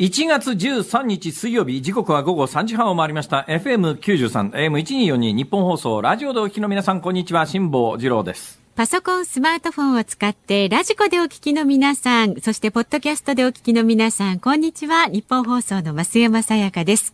1月13日水曜日、時刻は午後3時半を回りました。FM93、AM1242 日本放送、ラジオでお聞きの皆さん、こんにちは、辛坊二郎です。パソコン、スマートフォンを使って、ラジコでお聞きの皆さん、そしてポッドキャストでお聞きの皆さん、こんにちは、日本放送の増山さやかです。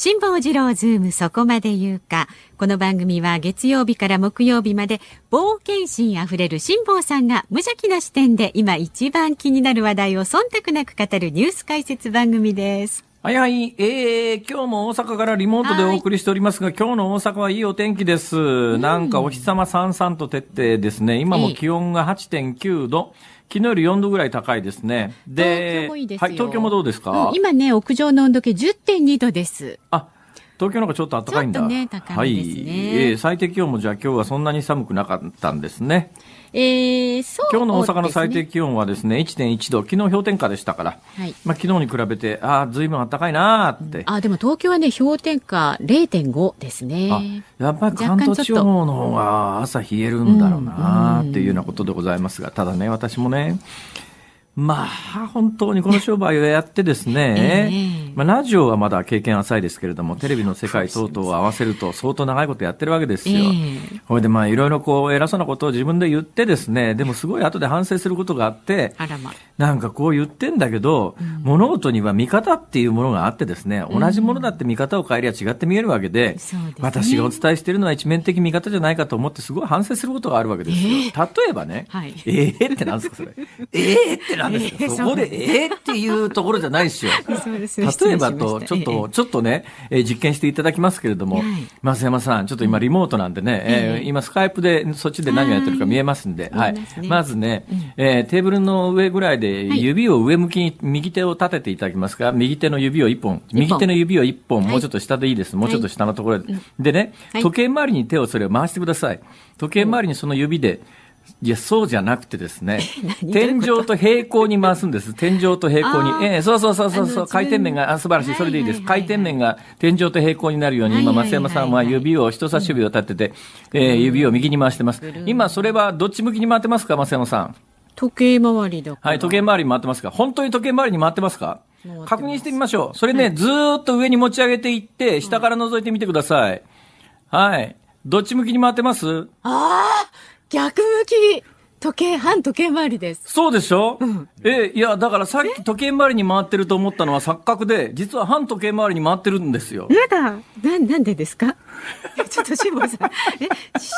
辛坊治郎ズームそこまで言うか。この番組は月曜日から木曜日まで冒険心あふれる辛坊さんが無邪気な視点で今一番気になる話題を忖度なく語るニュース解説番組です。はいはい。えー、今日も大阪からリモートでお送りしておりますが、今日の大阪はいいお天気です。うん、なんかお日様さんさんと照ってですね、今も気温が8.9度。えー昨日より4度ぐらい高いですね。で、東京もいいですはい、東京もどうですか、うん、今ね、屋上の温度計10.2度です。あ、東京の方がちょっと暖かいんだ。ね、ねはい。えー、最低気温もじゃあ今日はそんなに寒くなかったんですね。えー、そう、今日の大阪の最低気温はですね、1.1度、昨日氷点下でしたから、はい、まあ昨日に比べて、ああ、ずいぶん暖かいなーって、うん、あでも東京はね、氷点下0.5ですね。あ。やっぱり関東地方の方が朝冷えるんだろうなーっていうようなことでございますが、ただね、私もね、うんまあ、本当にこの商売をやってですね、えー、まあ、ラジオはまだ経験浅いですけれども、テレビの世界等々を合わせると相当長いことやってるわけですよ。ほ、えー、いでまあ、いろいろこう、偉そうなことを自分で言ってですね、でもすごい後で反省することがあって、ま、なんかこう言ってんだけど、うん、物事には見方っていうものがあってですね、同じものだって見方を変えりゃ違って見えるわけで、うん私がお伝えしているのは一面的見方じゃないかと思ってすごい反省することがあるわけですよ。えー、例えばね、はい、えーってなんですかそれ。えーってなんんですよ。そこで、えー、っていうところじゃないですよ。例えばと、ちょっと、ちょっとね、えー、実験していただきますけれども、増山さん、ちょっと今リモートなんでね、えー、今スカイプで、そっちで何をやってるか見えますんで、はい。まずね、えー、テーブルの上ぐらいで、指を上向きに、右手を立てていただきますか、右手の指を1本、右手の指を1本、もうちょっと下でいいです。もうちょっと下のところで。でね、時計回りに手をそれを回してください。時計回りにその指で、いや、そうじゃなくてですね、天井と平行に回すんです。天井と平行に。ええそうそうそうそうそう、回転面が、あ素晴らしい、それでいいです。回転面が天井と平行になるように、今、松山さんは指を、人差し指を立てて、えー、指を右に回してます。今、それはどっち向きに回ってますか、松山さん。時計回りだはい、時計回りに回ってますか本当に時計回りに回ってますか確認してみましょう。それね、はい、ずっと上に持ち上げていって、下から覗いてみてください。はい。どっち向きに回ってますああ逆向き時計、反時計回りです。そうでしょ、うん、え、いや、だからさっき時計回りに回ってると思ったのは錯覚で、実は反時計回りに回ってるんですよ。やだ。な、なんでですかちょっと辛坊さん、え、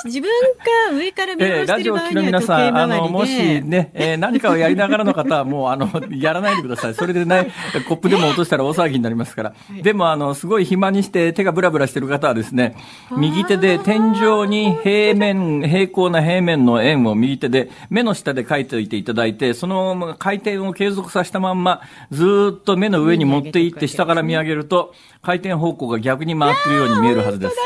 自分か上から見えー、ラジオ聞きの皆さん、あの、もしね、えー、何かをやりながらの方は、もう、あの、やらないでください。それでね、コップでも落としたら大騒ぎになりますから。でも、あの、すごい暇にして手がブラブラしてる方はですね、右手で天井に平面、平行な平面の円を右手で、目の下で描いておいていただいて、その回転を継続させたまんま、ずっと目の上に持っていって、下から見上げると、回転方向が逆に回ってるように見えるはずです。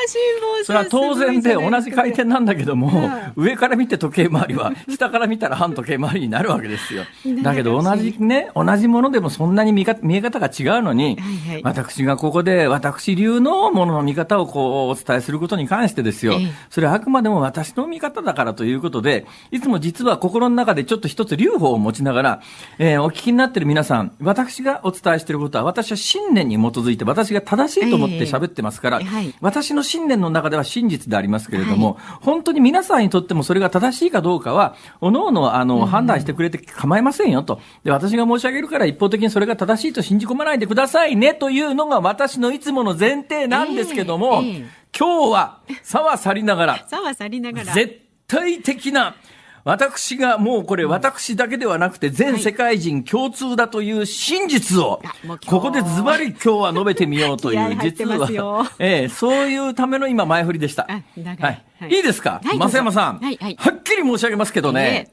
それは当然で同じ回転なんだけども、上から見て時計回りは下から見たら反時計回りになるわけですよ だけど同じね同じものでもそんなに見見え方が違うのに、はいはい、私がここで私流のものの見方をこうお伝えすることに関してですよ、えそれはあくまでも私の見方だからということでいつも実は心の中でちょっと一つ留保を持ちながら、えー、お聞きになってる皆さん私がお伝えしてることは私は信念に基づいて私が正しいと思って喋ってますから、えはい、私の信信念の中では真実でありますけれども、はい、本当に皆さんにとってもそれが正しいかどうかは、おのおのあの、判断してくれて構いませんよと。で、私が申し上げるから一方的にそれが正しいと信じ込まないでくださいねというのが私のいつもの前提なんですけども、えーえー、今日は、さはさりながら、さはさりながら、絶対的な、私がもうこれ、私だけではなくて、全世界人共通だという真実を、ここでズバリ 今日は述べてみようという、実は、ええ、そういうための今、前振りでした。はいいいですか、増山さん、ははっきり申し上げますけどね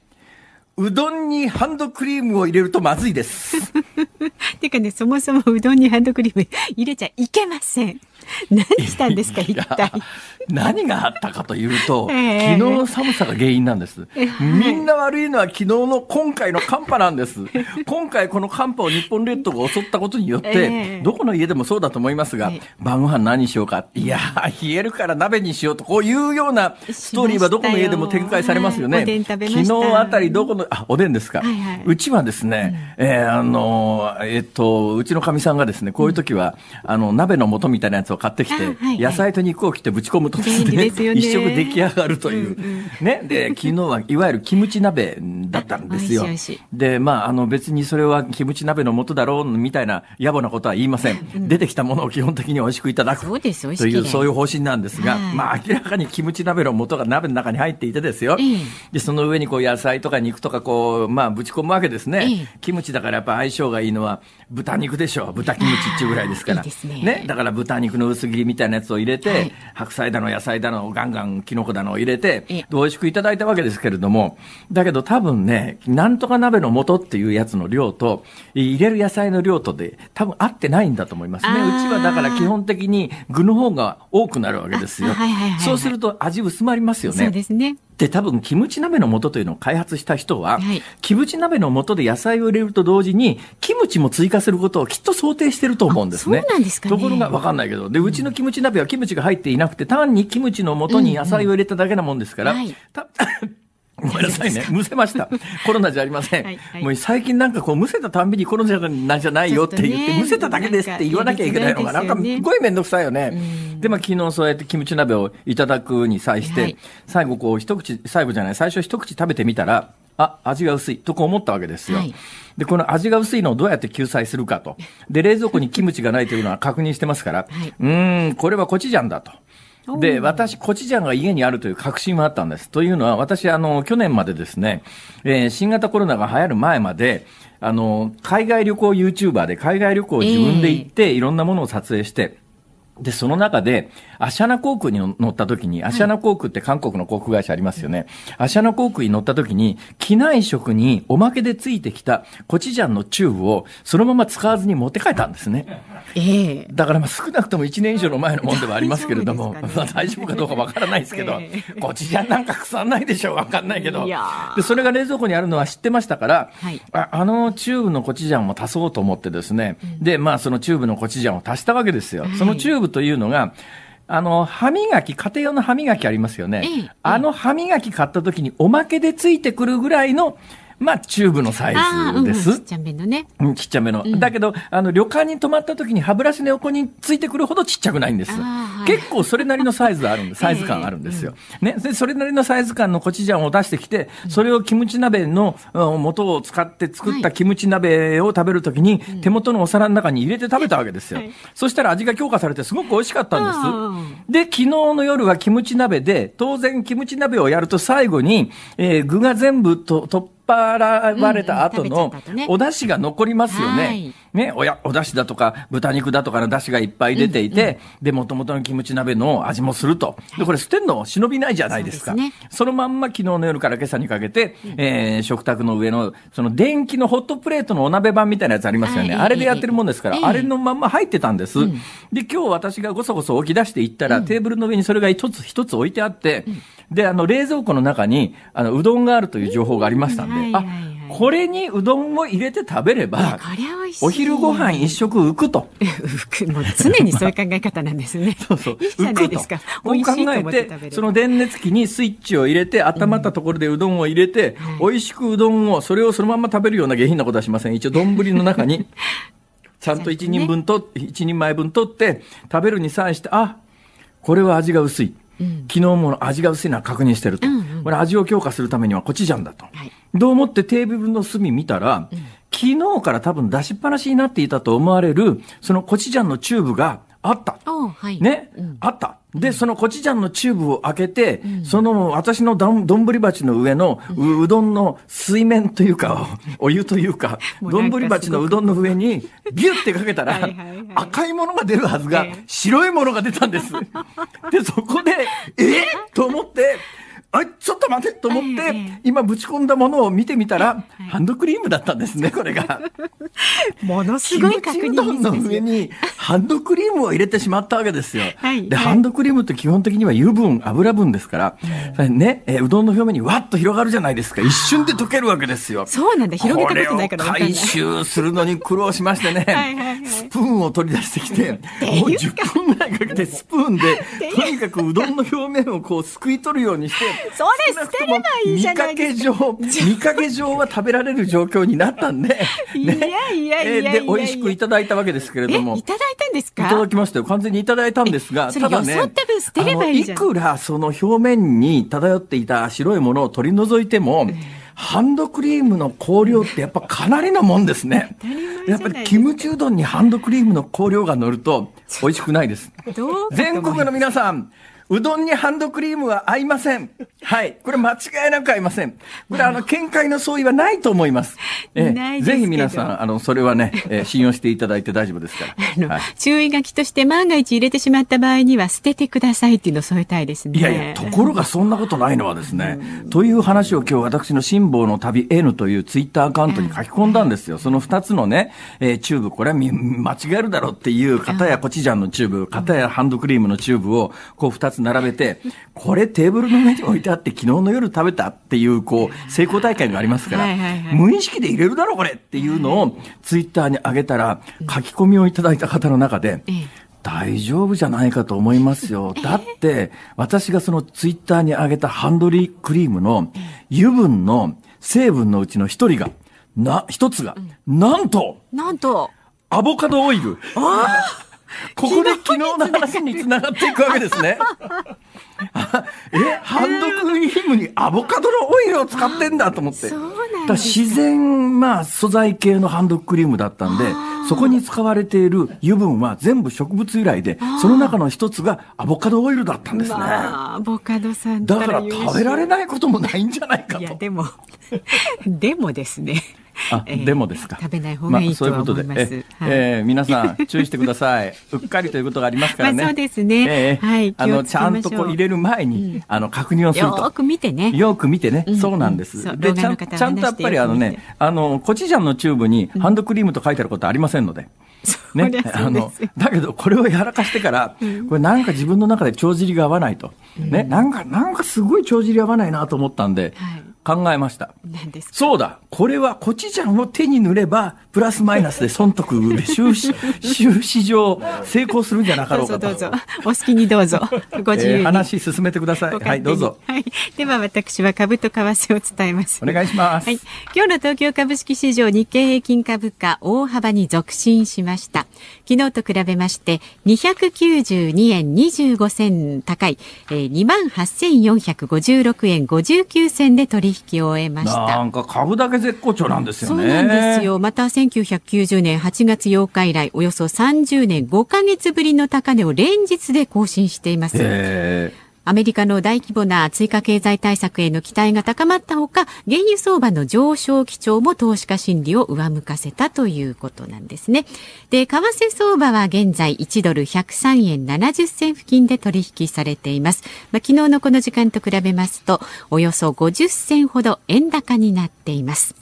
うどんにハンドクリームを入れるとまずいです。ていうかね、そもそもうどんにハンドクリーム入れちゃいけません。何したんですか一体何があったかというと、えー、昨日の寒さが原因なんです、えー、みんな悪いのは昨日の今回の寒波なんです 今回この寒波を日本列島が襲ったことによって、えー、どこの家でもそうだと思いますが、晩ご飯何しようかいや冷えるから鍋にしようとこういうようなストーリーはどこの家でも展開されますよね、しし昨日あたりどこのあおでんですか、はいはい、うちはですね、うん、えー、あのえっとうちのかみさんがですねこういう時は、うん、あの鍋の素みたいなやつを買ってきて、野菜と肉を切ってぶち込むとですね、一食出来上がるという。ね。で、昨日はいわゆるキムチ鍋だったんですよ。で、まあ、あの別にそれはキムチ鍋のとだろうみたいな野暮なことは言いません。出てきたものを基本的に美味しくいただく。という、そういう方針なんですが、まあ明らかにキムチ鍋のとが鍋の中に入っていてですよ。で、その上にこう野菜とか肉とかこう、まあぶち込むわけですね。キムチだからやっぱ相性がいいのは豚肉でしょう。豚キムチっていうぐらいですから。ね。だから豚肉の薄切りみたいなやつを入れて、はい、白菜だの野菜だのガンガンキノコだのを入れて、美味しくいただいたわけですけれども、だけど多分ね、なんとか鍋の素っていうやつの量と、入れる野菜の量とで多分合ってないんだと思いますね。うちはだから基本的に具の方が多くなるわけですよ。そうすると味薄まりますよね。そうですね。で、多分、キムチ鍋の素というのを開発した人は、はい、キムチ鍋の素で野菜を入れると同時に、キムチも追加することをきっと想定してると思うんですね。そうなんですか、ね、ところがわかんないけど、で、うちのキムチ鍋はキムチが入っていなくて、単にキムチの素に野菜を入れただけなもんですから、うんはいごめんなさいね。むせました。コロナじゃありません。はいはい、もう最近なんかこう、むせたたんびにコロナじゃないよって言って、むせただけですって言わなきゃいけないのが、なんかすごい面倒くさいよね。で、まあ昨日そうやってキムチ鍋をいただくに際して、最後こう、一口、最後じゃない、最初一口食べてみたら、あ、味が薄い、とこ思ったわけですよ。で、この味が薄いのをどうやって救済するかと。で、冷蔵庫にキムチがないというのは確認してますから、うん、これはコチちジャンだと。で、私、コチジャンが家にあるという確信はあったんです。というのは、私、あの、去年までですね、えー、新型コロナが流行る前まで、あの、海外旅行ユーチューバーで、海外旅行を自分で行って、えー、いろんなものを撮影して、で、その中で、アシャナ航空に乗った時に、アシャナ航空って韓国の航空会社ありますよね。アシャナ航空に乗った時に、機内食におまけでついてきたコチジャンのチューブをそのまま使わずに持って帰ったんですね。ええー、だからまあ少なくとも1年以上の前のもんではありますけれども、まあ大丈夫かどうかわからないですけど、えー、コチジャンなんか腐んないでしょう、わかんないけど。で、それが冷蔵庫にあるのは知ってましたから、はい、ああのチューブのコチジャンも足そうと思ってですね、うん、で、まあそのチューブのコチジャンを足したわけですよ。そのチューブというのが、あの、歯磨き、家庭用の歯磨きありますよね。ええ、あの歯磨き買った時におまけでついてくるぐらいのまあ、チューブのサイズです。うん、ちっちゃめのね。ちっちゃめの。だけど、あの、旅館に泊まった時に歯ブラシの横についてくるほどちっちゃくないんです。はい、結構それなりのサイズあるんで、サイズ感あるんですよ。えーうん、ね。で、それなりのサイズ感のコチュジャンを出してきて、それをキムチ鍋の元を使って作ったキムチ鍋を食べるときに、手元のお皿の中に入れて食べたわけですよ。そしたら味が強化されてすごく美味しかったんです。で、昨日の夜はキムチ鍋で、当然キムチ鍋をやると最後に、えー、具が全部と、と、払われた後のお出汁が残りますよね。ね、おや、お出汁だとか、豚肉だとかの出汁がいっぱい出ていて、で、もともとのキムチ鍋の味もすると。で、これ捨てるの忍びないじゃないですか。そのまんま昨日の夜から今朝にかけて、え食卓の上の、その電気のホットプレートのお鍋版みたいなやつありますよね。あれでやってるもんですから、あれのまんま入ってたんです。で、今日私がごそごそ置き出していったら、テーブルの上にそれが一つ一つ置いてあって、で、あの、冷蔵庫の中に、あの、うどんがあるという情報がありましたんで、あ、これにうどんを入れて食べれば、お昼ご飯一食浮くと。浮く。もう常にそういう考え方なんですね。そうそう。いいじゃないですか。こう考えてて、その電熱器にスイッチを入れて、温まったところでうどんを入れて、うん、美味しくうどんを、それをそのまま食べるような下品なことはしません。一応、丼の中に、ちゃんと一人分と、一、ね、人前分取って、食べるに際して、あ、これは味が薄い。昨日も味が薄いのは確認してると、うんうん、味を強化するためにはコチュジャンだと、はい、どう思ってテーブルの隅見たら、うん、昨日から多分出しっぱなしになっていたと思われるそのコチジャンのチューブがあった、はい、ね、うん、あったで、そのコチュジャンのチューブを開けて、うん、その私の丼鉢の上のううどんの水面というか、お湯というか、丼鉢のうどんの上にビュってかけたら 赤いものが出るはずが、白いものが出たんです。で、そこで、えと思って、あちょっと待てと思って、今ぶち込んだものを見てみたら、ハンドクリームだったんですね これが。ものすごい確認ですの上にハンドクリームを入れてしまったわけですよ。で、ハンドクリームって基本的には油分油分ですから、ね、えうどんの表面にわっと広がるじゃないですか一瞬で溶けるわけですよ。そうなんだ広げたことないから回収するのに苦労しましてねスプーンを取り出してきてもう10分ぐらいかけてスプーンでとにかくうどんの表面をこうすくい取るようにして。それ捨てればいいじゃないですか。見かけ上、は食べられる状況になったんで、ね、いやいやいやいやで、美味しくいただいたわけですけれども。いただいたんですかいただきましたよ。完全にいただいたんですが、ただね、いいいくらその表面に漂っていた白いものを取り除いても、うんハンドクリームの香料ってやっぱかなりなもんですね。やっぱりキムチうどんにハンドクリームの香料が乗ると美味しくないです。全国の皆さん、うどんにハンドクリームは合いません。はい。これ間違いなく合いません。これあの、見解の相違はないと思います。ええ、ぜひ皆さん、あの、それはね、えー、信用していただいて大丈夫ですから。あの、はい、注意書きとして万が一入れてしまった場合には捨ててくださいっていうのを添えたいですね。いやいや、ところがそんなことないのはですね、うん、という話を今日私の辛抱の旅 N というツイッターアカウントに書き込んだんですよ。その二つのね、えー、チューブ、これは間違えるだろうっていう、片やコチュジャンのチューブ、片やハンドクリームのチューブを、こう二つつ並べて、これテーブルの上に置いてあって、昨日の夜食べたっていう、こう、成功体験がありますから、はいはいはい、無意識で入れるだろ、これっていうのを、ツイッターに上げたら、書き込みをいただいた方の中で、大丈夫じゃないかと思いますよ。だって、私がそのツイッターに上げたハンドリークリームの油分の成分のうちの一人が、な、一つが、なんとなんとアボカドオイルああ ここで昨日の話につながっていくわけですね。え、ハンドクリームにアボカドのオイルを使ってんだと思って。だ自然、まあ、素材系のハンドクリームだったんで、そこに使われている油分は全部植物由来で、その中の一つがアボカドオイルだったんですね。あ、アボカドさんだから食べられないこともないんじゃないかと。いや、でも、でもですね。あ、でもですか食べない方がいいと思います、まあ、はい、えー、皆さん注意してくださいうっかりということがありますからね、そうですね、えー、はいあのちゃんとこう入れる前に、うん、あの確認をするとよく見てねよく見てね、そうなんです、でちゃんちゃんとやっぱりあのねあのコチュジャンのチューブにハンドクリームと書いてあることありませんので、ね、あのだけどこれをやらかしてから、これなんか自分の中で帳尻が合わないと、ね、なんかなんかすごい帳尻合わないなと思ったんで、はい考えました。そうだ、これはコチュジャンを手に塗れば、プラスマイナスで損得で収支、収支上成功するんじゃなかろうかと。どうぞお好きにどうぞ。ご自由に、えー、話進めてください。はい、どうぞ。はい。では私は株と為替を伝えます。お願いします。はい。今日の東京株式市場日経平均株価大幅に続伸しました。昨日と比べまして292円25銭高い、えー、2 8456円59銭で取引を終えましたなんか株だけ絶好調なんですよねそうなんですよまた1990年8月8日以来およそ30年5か月ぶりの高値を連日で更新していますアメリカの大規模な追加経済対策への期待が高まったほか、原油相場の上昇基調も投資家心理を上向かせたということなんですね。で、為替相場は現在1ドル103円70銭付近で取引されています。まあ、昨日のこの時間と比べますと、およそ50銭ほど円高になっています。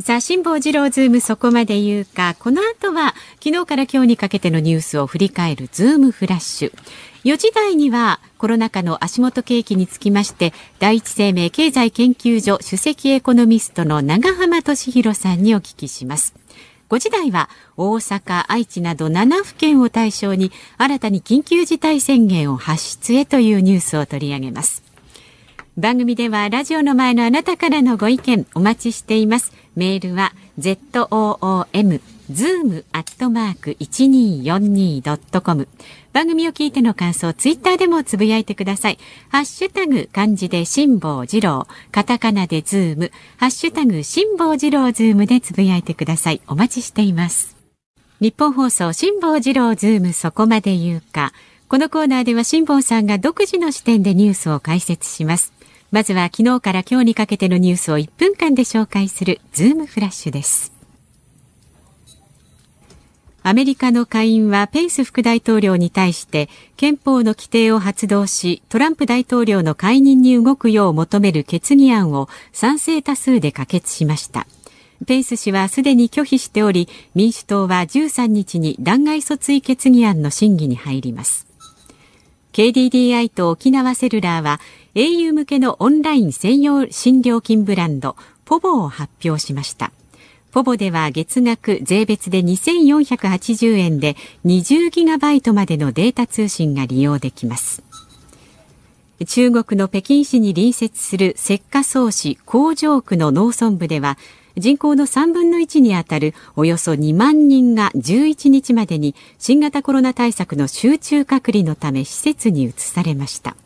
さあ、辛抱二郎ズームそこまで言うか、この後は昨日から今日にかけてのニュースを振り返るズームフラッシュ。4時台にはコロナ禍の足元景気につきまして第一生命経済研究所首席エコノミストの長浜俊弘さんにお聞きします。5時台は大阪、愛知など7府県を対象に新たに緊急事態宣言を発出へというニュースを取り上げます。番組ではラジオの前のあなたからのご意見お待ちしています。メールは zoom ズームアットマーク 1242.com 番組を聞いての感想、ツイッターでもつぶやいてください。ハッシュタグ漢字で辛抱二郎、カタカナでズーム、ハッシュタグ辛抱二郎ズームでつぶやいてください。お待ちしています。日本放送辛抱二郎ズームそこまで言うか。このコーナーでは辛坊さんが独自の視点でニュースを解説します。まずは昨日から今日にかけてのニュースを1分間で紹介するズームフラッシュです。アメリカの下院はペンス副大統領に対して憲法の規定を発動しトランプ大統領の解任に動くよう求める決議案を賛成多数で可決しました。ペンス氏はすでに拒否しており民主党は13日に弾劾訴追決議案の審議に入ります KDDI と沖縄セルラーは au 向けのオンライン専用新料金ブランド、ポボを発表しました。ポボでは月額税別で2480円で20 g b までのデータ通信が利用できます。中国の北京市に隣接する石化装置工場区の農村部では人口の3分の1にあたるおよそ2万人が11日までに新型コロナ対策の集中隔離のため施設に移されました。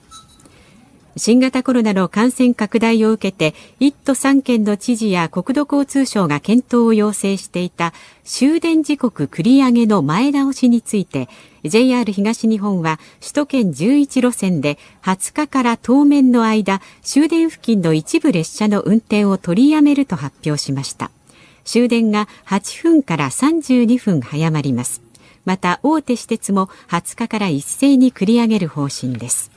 新型コロナの感染拡大を受けて1都3県の知事や国土交通省が検討を要請していた終電時刻繰り上げの前倒しについて JR 東日本は首都圏11路線で20日から当面の間終電付近の一部列車の運転を取りやめると発表しました終電が8分から32分早まりますまた大手私鉄も20日から一斉に繰り上げる方針です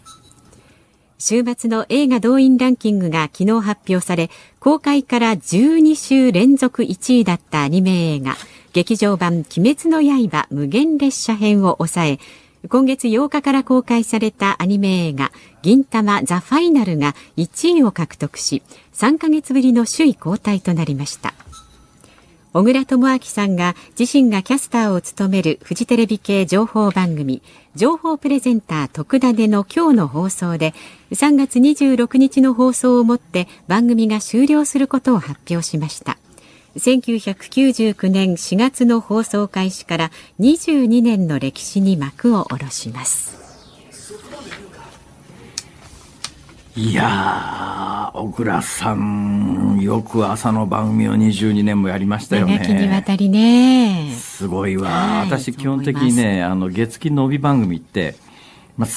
週末の映画動員ランキングが昨日発表され、公開から12週連続1位だったアニメ映画、劇場版鬼滅の刃無限列車編を抑え、今月8日から公開されたアニメ映画、銀玉ザ・ファイナルが1位を獲得し、3ヶ月ぶりの首位交代となりました。小倉智昭さんが自身がキャスターを務めるフジテレビ系情報番組情報プレゼンター徳田での今日の放送で3月26日の放送をもって番組が終了することを発表しました1999年4月の放送開始から22年の歴史に幕を下ろしますいやー、小倉さん、よく朝の番組を22年もやりましたよね。長きにわたりね。すごいわ。はい、私、基本的にね、あの、月金の帯番組って、まあ、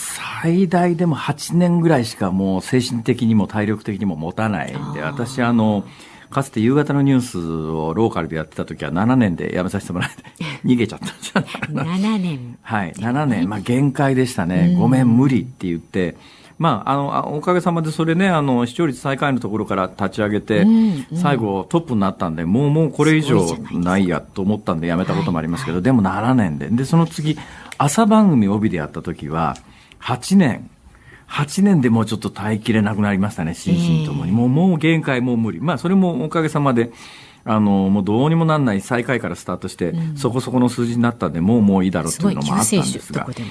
最大でも8年ぐらいしかもう精神的にも体力的にも持たないんで、私、あの、かつて夕方のニュースをローカルでやってた時は7年でやめさせてもらって、逃げちゃったんじゃないかな。7年。はい、7年。まあ、限界でしたね。ごめん、無理って言って、まあ、あのおかげさまでそれねあの視聴率最下位のところから立ち上げて、うんうん、最後トップになったんでもうもうこれ以上ないやと思ったんでやめたこともありますけど、ではい、でもいんででその次朝番組帯でやった時は8年8年でもうちょっと耐えきれなくなりましたね、心身ともに。もう、もう限界、もう無理。まあ、それもおかげさまで、あの、もうどうにもなんない最下位からスタートして、うん、そこそこの数字になったんで、もうもういいだろうっていうのもあったんですが。す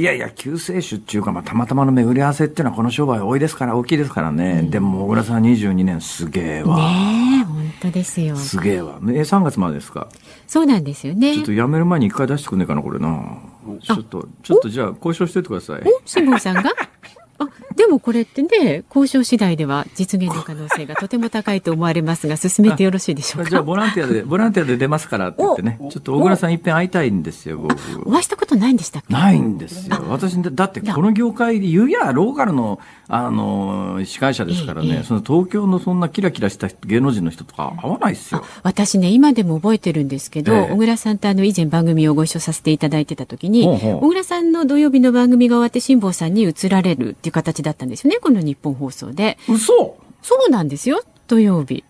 いやいや、救世主っていうか、まあ、たまたまの巡り合わせっていうのは、この商売多いですから、大きいですからね。うん、でも、小倉さん22年、すげえわ。ねえ、本当ですよ。すげえわ。え、3月までですかそうなんですよね。ちょっと辞める前に一回出してくんねえかな、これな。ちょっと、ちょっとじゃあ、交渉しおいてください。辛坊さんがもこれってね、交渉次第では実現の可能性がとても高いと思われますが、進めてよろしいでしょうか。じゃあ、ボランティアで、ボランティアで出ますからって言ってね、ちょっと小倉さんいっぺん会いたいんですよ、僕。お会いしたことないんでしたっけないんですよ。私、だってこの業界で、言うやローカルの、あの、司会者ですからね、ええ、その東京のそんなキラキラした芸能人の人とか会わないですよ。私ね、今でも覚えてるんですけど、え、小倉さんとあの、以前番組をご一緒させていただいてた時に、ほうほう小倉さんの土曜日の番組が終わって辛坊さんに移られるっていう形だったったんですよね、この日本放送で。嘘そうなんですよ、土曜日。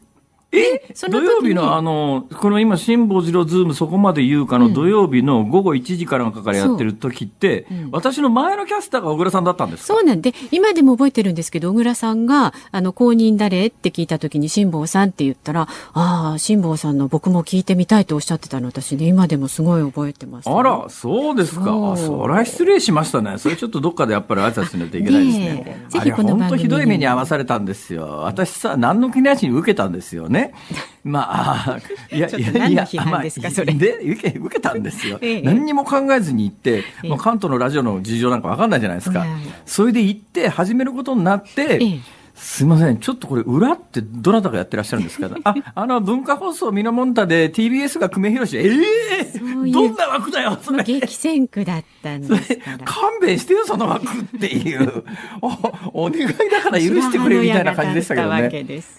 え土曜日のあの、この今、辛坊治郎ズームそこまで言うかの土曜日の午後1時からかかりやってる時って、うん、私の前のキャスターが小倉さんだったんですそうなんで、今でも覚えてるんですけど、小倉さんが、あの、公認誰って聞いた時に辛坊さんって言ったら、ああ、辛坊さんの僕も聞いてみたいとおっしゃってたの私ね、今でもすごい覚えてます、ね、あら、そうですか。あ、そりゃ失礼しましたね。それちょっとどっかでやっぱり挨拶しないといけないですね。ねぜひこの番組。本当ひどい目に遭わされたんですよ。私さ、何の気なしに受けたんですよね。ね、まあ、いや、いや、いや、まあ、で、受け、受けたんですよ。ええ、何にも考えずに行って、え、まあ、関東のラジオの事情なんかわかんないじゃないですか。それで行って、始めることになって、すみません。ちょっとこれ、裏ってどなたがやってらっしゃるんですか あ、あの、文化放送ミノモンタで TBS が久米宏ええー、どんな枠だよ、それ。激戦区だったんです勘弁してよ、その枠っていう。お、お願いだから許してくれみたいな感じでしたけどね。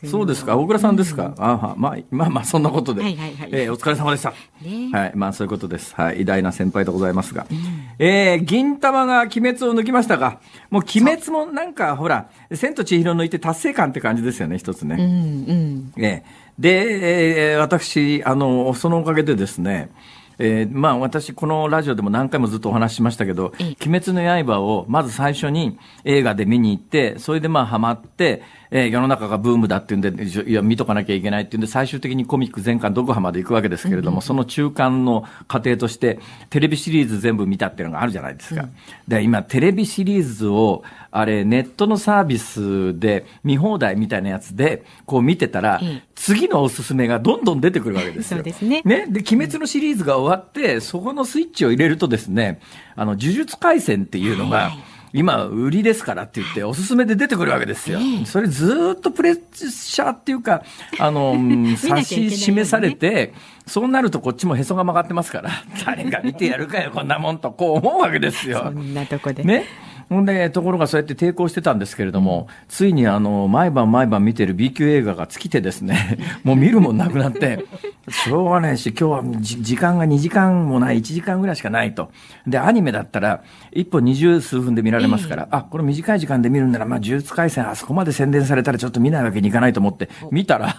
そうですか。小倉さんですか。うん、あまあ、まあまあ、そんなことで。えお疲れ様でした。ね、はい。まあ、そういうことです。はい。偉大な先輩でございますが。うん、えー、銀玉が鬼滅を抜きましたが、もう鬼滅もなんか、ほら、千と千尋のて達成感って感じですよね、一つね。うんうん、えで、え私あの、そのおかげでですね、えー、まあ私このラジオでも何回もずっとお話ししましたけど、鬼滅の刃をまず最初に映画で見に行って、それでまあハマって、えー、世の中がブームだっていうんで、いや、見とかなきゃいけないっていうんで、最終的にコミック全巻読破まで行くわけですけれども、うん、その中間の過程として、テレビシリーズ全部見たっていうのがあるじゃないですか。うん、で、今、テレビシリーズを、あれ、ネットのサービスで、見放題みたいなやつで、こう見てたら、うん、次のおすすめがどんどん出てくるわけですよ。そうですね。ね。で、鬼滅のシリーズが終わって、そこのスイッチを入れるとですね、あの、呪術廻戦っていうのが、はい今、売りですからって言って、おすすめで出てくるわけですよ。それずっとプレッシャーっていうか、あの、指 し示されて、そうなるとこっちもへそが曲がってますから、誰か見てやるかよ、こんなもんと、こう思うわけですよ。そんなとこで。ね。ほんで、ところがそうやって抵抗してたんですけれども、ついにあの、毎晩毎晩見てる B 級映画が尽きてですね、もう見るもんなくなって、しょうがないし、今日は時間が2時間もない、1時間ぐらいしかないと。で、アニメだったら、1本20数分で見られますから、あ、これ短い時間で見るんなら、まあ、呪術廻戦あそこまで宣伝されたらちょっと見ないわけにいかないと思って、見たら、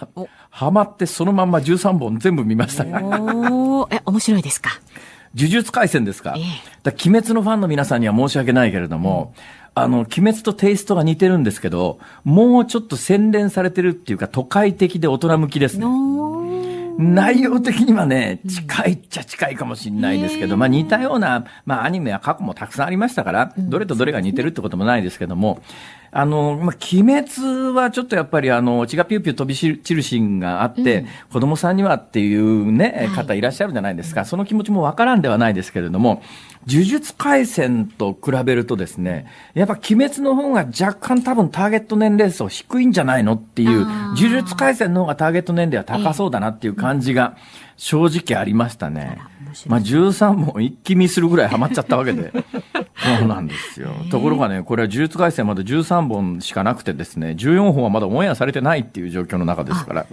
ハマってそのまんま13本全部見ました。おー、え、面白いですか呪術廻戦ですか。ええ、だ鬼滅のファンの皆さんには申し訳ないけれども、うん、あの、鬼滅とテイストが似てるんですけど、もうちょっと洗練されてるっていうか、都会的で大人向きですね。内容的にはね、近いっちゃ近いかもしれないですけど、まあ似たような、まあアニメは過去もたくさんありましたから、どれとどれが似てるってこともないですけども、あの、まあ、鬼滅はちょっとやっぱりあの、血がピューピュー飛び散るシーンがあって、うん、子供さんにはっていうね、方いらっしゃるじゃないですか。はい、その気持ちもわからんではないですけれども、呪術廻戦と比べるとですね、やっぱ鬼滅の方が若干多分ターゲット年齢層低いんじゃないのっていう、呪術廻戦の方がターゲット年齢は高そうだなっていう感じが、正直ありましたね。まあ、13本一気見するぐらいハマっちゃったわけで。そうなんですよ。ところがね、これは呪術廻戦まで13本しかなくてですね、14本はまだオンエアされてないっていう状況の中ですから、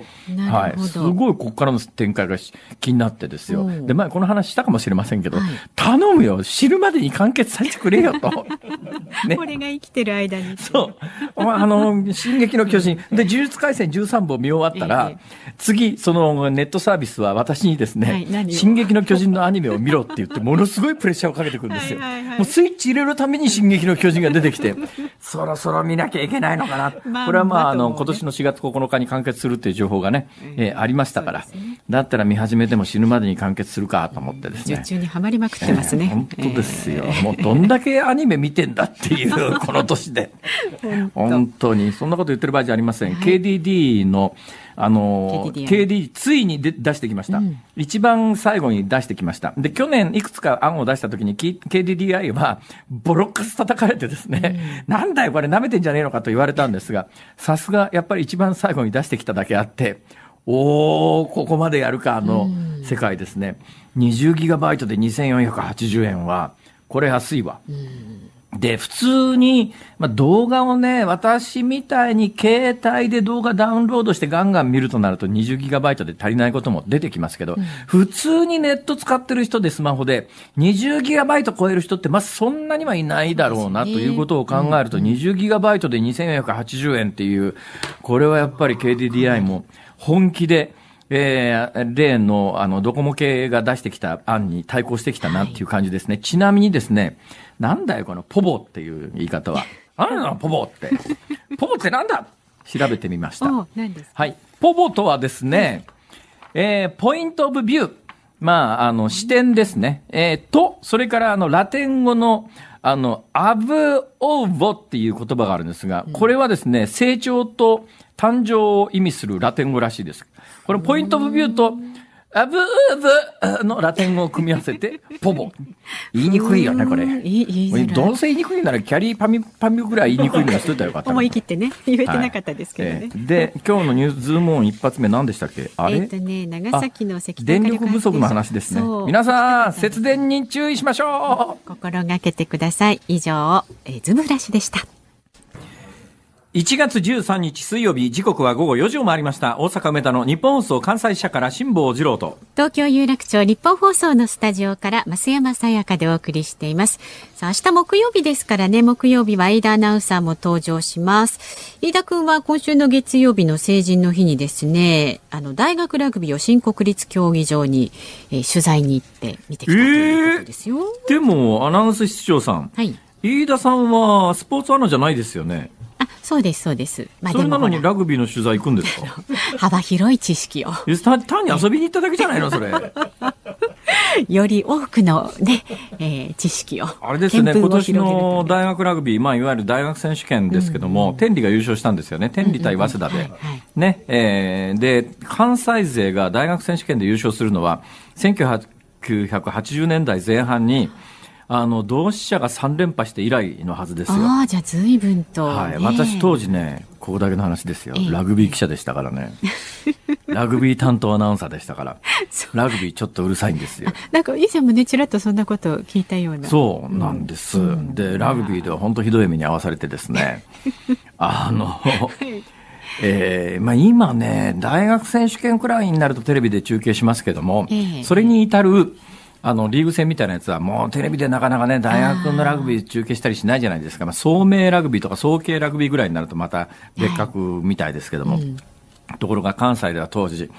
はい。すごいここからの展開が気になってですよ。で、前この話したかもしれませんけど、はい、頼むよ、知るまでに完結させてくれよと。ね、これが生きてる間に。そう。まあ、あの、進撃の巨人。で、呪術廻戦13本見終わったら、次、そのネットサービスは私私にですね、はい、進撃の巨人のアニメを見ろって言って、ものすごいプレッシャーをかけてくるんですよ。はいはいはい、もうスイッチ入れるために進撃の巨人が出てきて、そろそろ見なきゃいけないのかな。まあ、これはまあ、あ、の、今年の4月9日に完結するっていう情報がね、えー、ありましたから、ね、だったら見始めても死ぬまでに完結するかと思ってですね。受注にはまりまくってますね。えー、本当ですよ、もうどんだけアニメ見てんだっていう、この年で。本当に。そんなこと言ってる場合じゃありません。はい、KDD の、あの KD ついに出してきました、うん、一番最後に出してきましたで去年いくつか案を出した時に KDDI はボロックス叩かれてですね、うん、なんだよこれ舐めてんじゃねえのかと言われたんですがさすがやっぱり一番最後に出してきただけあっておおここまでやるかの世界ですね、うん、20ギガバイトで2480円はこれ安いわ、うんで、普通に、まあ、動画をね、私みたいに携帯で動画ダウンロードしてガンガン見るとなると 20GB で足りないことも出てきますけど、うん、普通にネット使ってる人でスマホで 20GB 超える人ってまずそんなにはいないだろうなということを考えると、うギ 20GB で2480円っていう、これはやっぱり KDDI も本気で、えー、例の、あの、ドコモ系が出してきた案に対抗してきたなっていう感じですね。はい、ちなみにですね、なんだよ、このポボっていう言い方は。なんなの、ポボって。ポボってなんだ調べてみました。はい。ポボとはですね、えー、ポイントオブビュー。まあ、あの、視点ですね。えー、と、それから、あの、ラテン語の、あの、アブ・オーボっていう言葉があるんですが、これはですね、成長と誕生を意味するラテン語らしいです。このポイント・オブ・ビューと、アブーズのラテン語を組み合わせて、ポボ。言いにくいよね、これ。どうせ言いにくいなら、キャリーパミパミぐらい言いにくいのはしといたらよかった。思い切ってね、言えてなかったですけどね。はいえー、で、今日のニューズームオン一発目何でしたっけあれえっ、とね、長崎の石炭電力不足の話ですね。皆さん、節電に注意しましょう心がけてください。以上、えー、ズームフラッシュでした。1月13日水曜日時刻は午後4時を回りました大阪梅田の日本放送関西社から辛坊治郎と東京有楽町日本放送のスタジオから増山さやかでお送りしていますさあ明日木曜日ですからね木曜日は飯田アナウンサーも登場します飯田君は今週の月曜日の成人の日にですねあの大学ラグビーを新国立競技場に、えー、取材に行って見てきたということですよ、えー、でもアナウンス室長さん、はい、飯田さんはスポーツアナじゃないですよねあそうですそうです、まあ、それなのにラグビーの取材行くんですか 幅広い知識を単に遊びに行っただけじゃないのそれ より多くのね、えー、知識をあれですね今年の大学ラグビー、まあ、いわゆる大学選手権ですけども、うんうん、天理が優勝したんですよね天理対早稲田で、はいねえで関西勢が大学選手権で優勝するのは1980年代前半に、あの同志社が3連覇して以来のはずですよ。あじゃあ随分と、ね、はい。私当時ね、ここだけの話ですよ。ラグビー記者でしたからね。ラグビー担当アナウンサーでしたから。ラグビーちょっとうるさいんですよ。なんか以前もね、ちらっとそんなこと聞いたような。そうなんです。うん、で、ラグビーでは本当ひどい目に遭わされてですね。あの、えーまあ、今ね、大学選手権くらいになるとテレビで中継しますけども、それに至るあのリーグ戦みたいなやつは、もうテレビでなかなかね、大学のラグビー中継したりしないじゃないですか、まあ、聡明ラグビーとか、早慶ラグビーぐらいになると、また別格みたいですけども、はいうん、ところが関西では当時、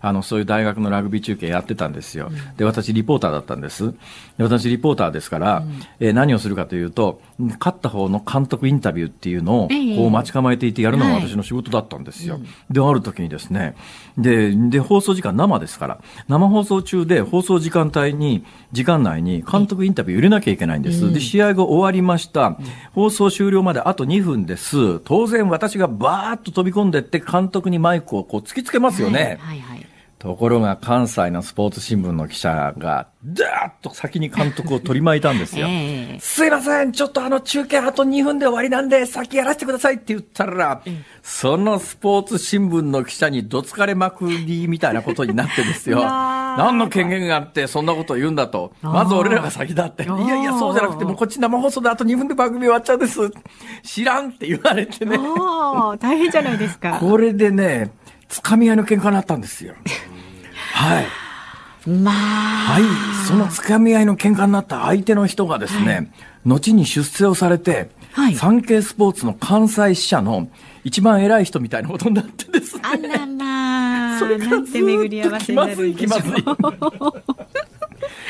あの、そういう大学のラグビー中継やってたんですよ。で、私、リポーターだったんです。で、私、リポーターですから、え何をするかというと、勝った方の監督インタビューっていうのを、こう待ち構えていてやるのが私の仕事だったんですよ。で、ある時にですね、で、で、放送時間生ですから、生放送中で放送時間帯に、時間内に監督インタビュー入れなきゃいけないんです。で、試合が終わりました。放送終了まであと2分です。当然私がバーッと飛び込んでって監督にマイクをこう突きつけますよね。はいはいはいところが関西のスポーツ新聞の記者が、ダーッと先に監督を取り巻いたんですよ。えー、すいません、ちょっとあの中継あと2分で終わりなんで、先やらせてくださいって言ったら、そのスポーツ新聞の記者にどつかれまくりみたいなことになってですよ。何の権限があってそんなことを言うんだと。まず俺らが先だって。いやいや、そうじゃなくて、もうこっち生放送であと2分で番組終わっちゃうんです。知らんって言われてね。大変じゃないですか。これでね、つかみ合いの喧嘩になったんですよ。はい。まあ。はい。そのつかみ合いの喧嘩になった相手の人がですね、はい、後に出世をされて、はい、サンケイスポーツの関西支社の一番偉い人みたいなことになってですね。あらまあ。それからずっと気まずい気まずい。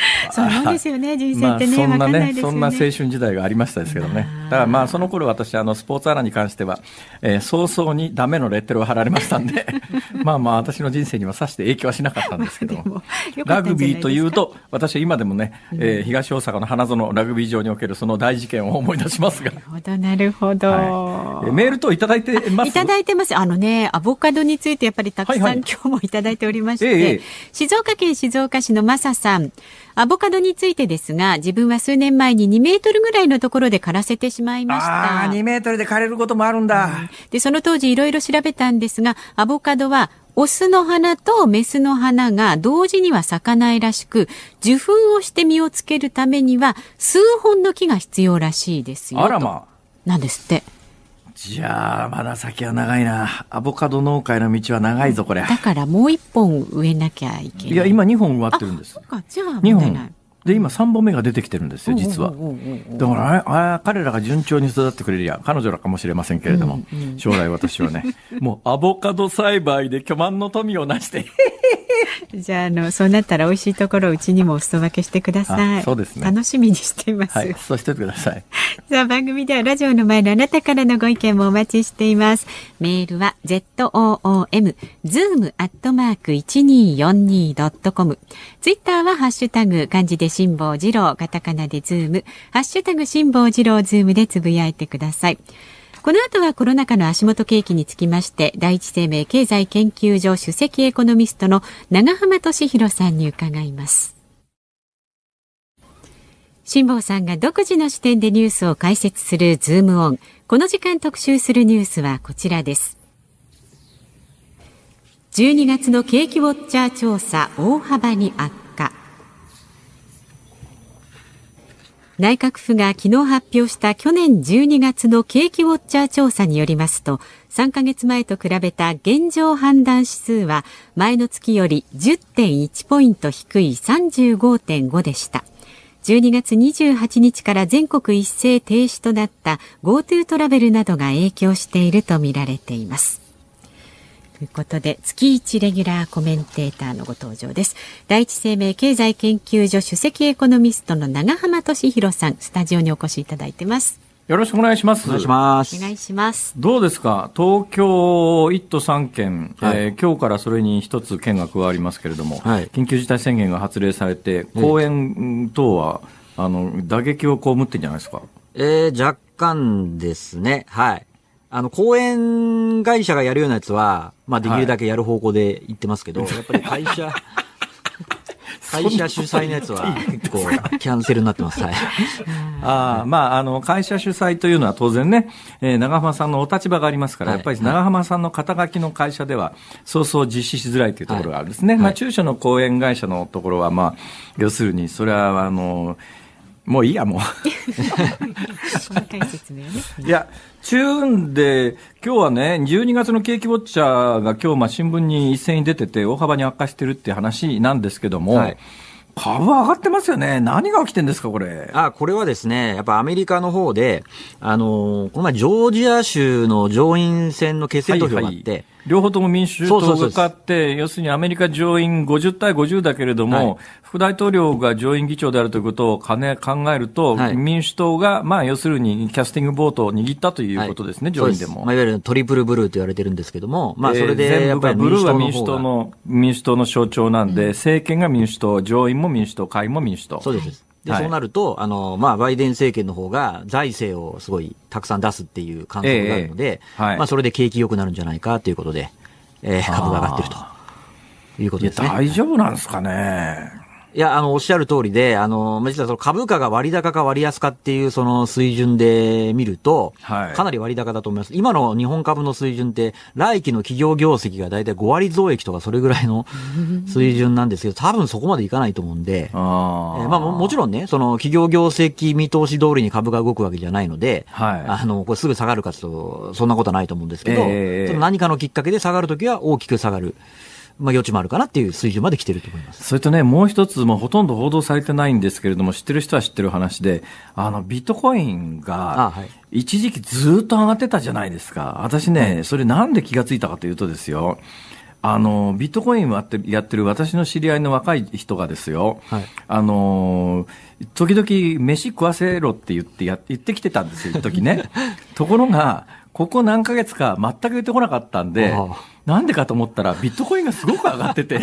そうですよね人生ってね、そんなね、そんな青春時代がありましたですけどねだからまあその頃私あのスポーツアナに関しては、えー、早々にダメのレッテルを貼られましたんで まあまあ私の人生にはさして影響はしなかったんですけど ラグビーというと私は今でもね、えー、東大阪の花園ラグビー場におけるその大事件を思い出しますがなるほど、はい、メールといただいてますいただいてますあのねアボカドについてやっぱりたくさん、はいはい、今日もいただいておりまして、ええ、静岡県静岡市のマサさんアボカドについてですが、自分は数年前に2メートルぐらいのところで枯らせてしまいました。あ2メートルで枯れることもあるんだ。うん、で、その当時いろいろ調べたんですが、アボカドはオスの花とメスの花が同時には咲かないらしく、受粉をして実をつけるためには数本の木が必要らしいですよ。あらま。なんですって。じゃあ、まだ先は長いな。アボカド農家への道は長いぞ、これ。だからもう一本植えなきゃいけない。いや、今2本植わってるんです。そうか、じゃあ、2本。で、今3本目が出てきてるんですよ、実は。だから、ああ、彼らが順調に育ってくれりゃ、彼女らかもしれませんけれども、うんうん、将来私はね、もうアボカド栽培で巨万の富を成して、じゃあのそうなったら美味しいところをうちにもお裾分けしてください。そうですね。楽しみにしています。はい、そうしてください。さ あ番組ではラジオの前のあなたからのご意見もお待ちしています。メールは z o o m zoom アットマーク一二四二ドットコム。ツイッターはハッシュタグ漢字で辛坊治郎、カタカナでズーム、ハッシュタグ辛坊治郎ズームでつぶやいてください。この後はコロナ禍の足元景気につきまして第一生命経済研究所首席エコノミストの長浜俊弘さんに伺います辛坊さんが独自の視点でニュースを解説するズームオンこの時間特集するニュースはこちらです12月の景気ウォッチャー調査大幅に悪化。内閣府が昨日発表した去年12月の景気ウォッチャー調査によりますと3ヶ月前と比べた現状判断指数は前の月より10.1ポイント低い35.5でした12月28日から全国一斉停止となった GoTo トラベルなどが影響しているとみられていますということで、月一レギュラーコメンテーターのご登場です。第一生命経済研究所首席エコノミストの長浜俊弘さん、スタジオにお越しいただいてます。よろしくお願いします。お願いします。お願いします。どうですか東京1都3県、はい、えー、今日からそれに一つ県が加わりますけれども、はい、緊急事態宣言が発令されて、公園等は、あの、打撃を被ってんじゃないですかえー、若干ですね。はい。あの、公演会社がやるようなやつは、まあ、できるだけやる方向で言ってますけど、はい、やっぱり会社、会社主催のやつは結構キャンセルになってます。はい。ああ、まあ、あの、会社主催というのは当然ね、えー、長浜さんのお立場がありますから、はい、やっぱり長浜さんの肩書きの会社では、そうそう実施しづらいというところがあるんですね。はい、まあ、中小の講演会社のところは、まあ、要するに、それは、あの、もういいや、もう。細かい説明ね。いや、チューンで、今日はね、12月の景気ウォッチャーが今日、まあ、新聞に一斉に出てて、大幅に悪化してるって話なんですけども、はい株上がってますよね。何が起きてんですか、これ。あ、これはですね、やっぱアメリカの方で、あのー、この前ジョージア州の上院選の決選投票があって、はいはい両方とも民主党が勝って、要するにアメリカ上院50対50だけれども、はい、副大統領が上院議長であるということを考えると、はい、民主党が、まあ、要するにキャスティングボートを握ったということですね、はい、上院でもまあ、いわゆるトリプルブルーと言われてるんですけども、まあ、それでやっぱり、ブルーは民主党の民主党の象徴なんで、政権が民主党、上院も民主党、下院も民主党。そうですで、はい、そうなると、あの、まあ、バイデン政権の方が財政をすごいたくさん出すっていう感想があるので、えーはい、まあ、それで景気良くなるんじゃないかということで、えー、株が上がってると。いうことですね、大丈夫なんですかね、いや、あの、おっしゃる通りで、あの、実はその株価が割高か割安かっていうその水準で見ると、はい、かなり割高だと思います。今の日本株の水準って、来期の企業業績が大体5割増益とかそれぐらいの 水準なんですけど、多分そこまでいかないと思うんで、あえまあも、もちろんね、その企業業績見通し通りに株が動くわけじゃないので、はい、あの、これすぐ下がるかと、そんなことはないと思うんですけど、えー、何かのきっかけで下がるときは大きく下がる。まあ、余地もあるかなっていう水準まで来てると思いますそれとね、もう一つ、もうほとんど報道されてないんですけれども、知ってる人は知ってる話で、あのビットコインが一時期ずっと上がってたじゃないですか、私ね、それなんで気がついたかというとですよ。あの、ビットコインをやってる私の知り合いの若い人がですよ、はい、あの、時々飯食わせろって言ってや、言ってきてたんですよ、時ね。ところが、ここ何ヶ月か全く言ってこなかったんで、なんでかと思ったら、ビットコインがすごく上がってて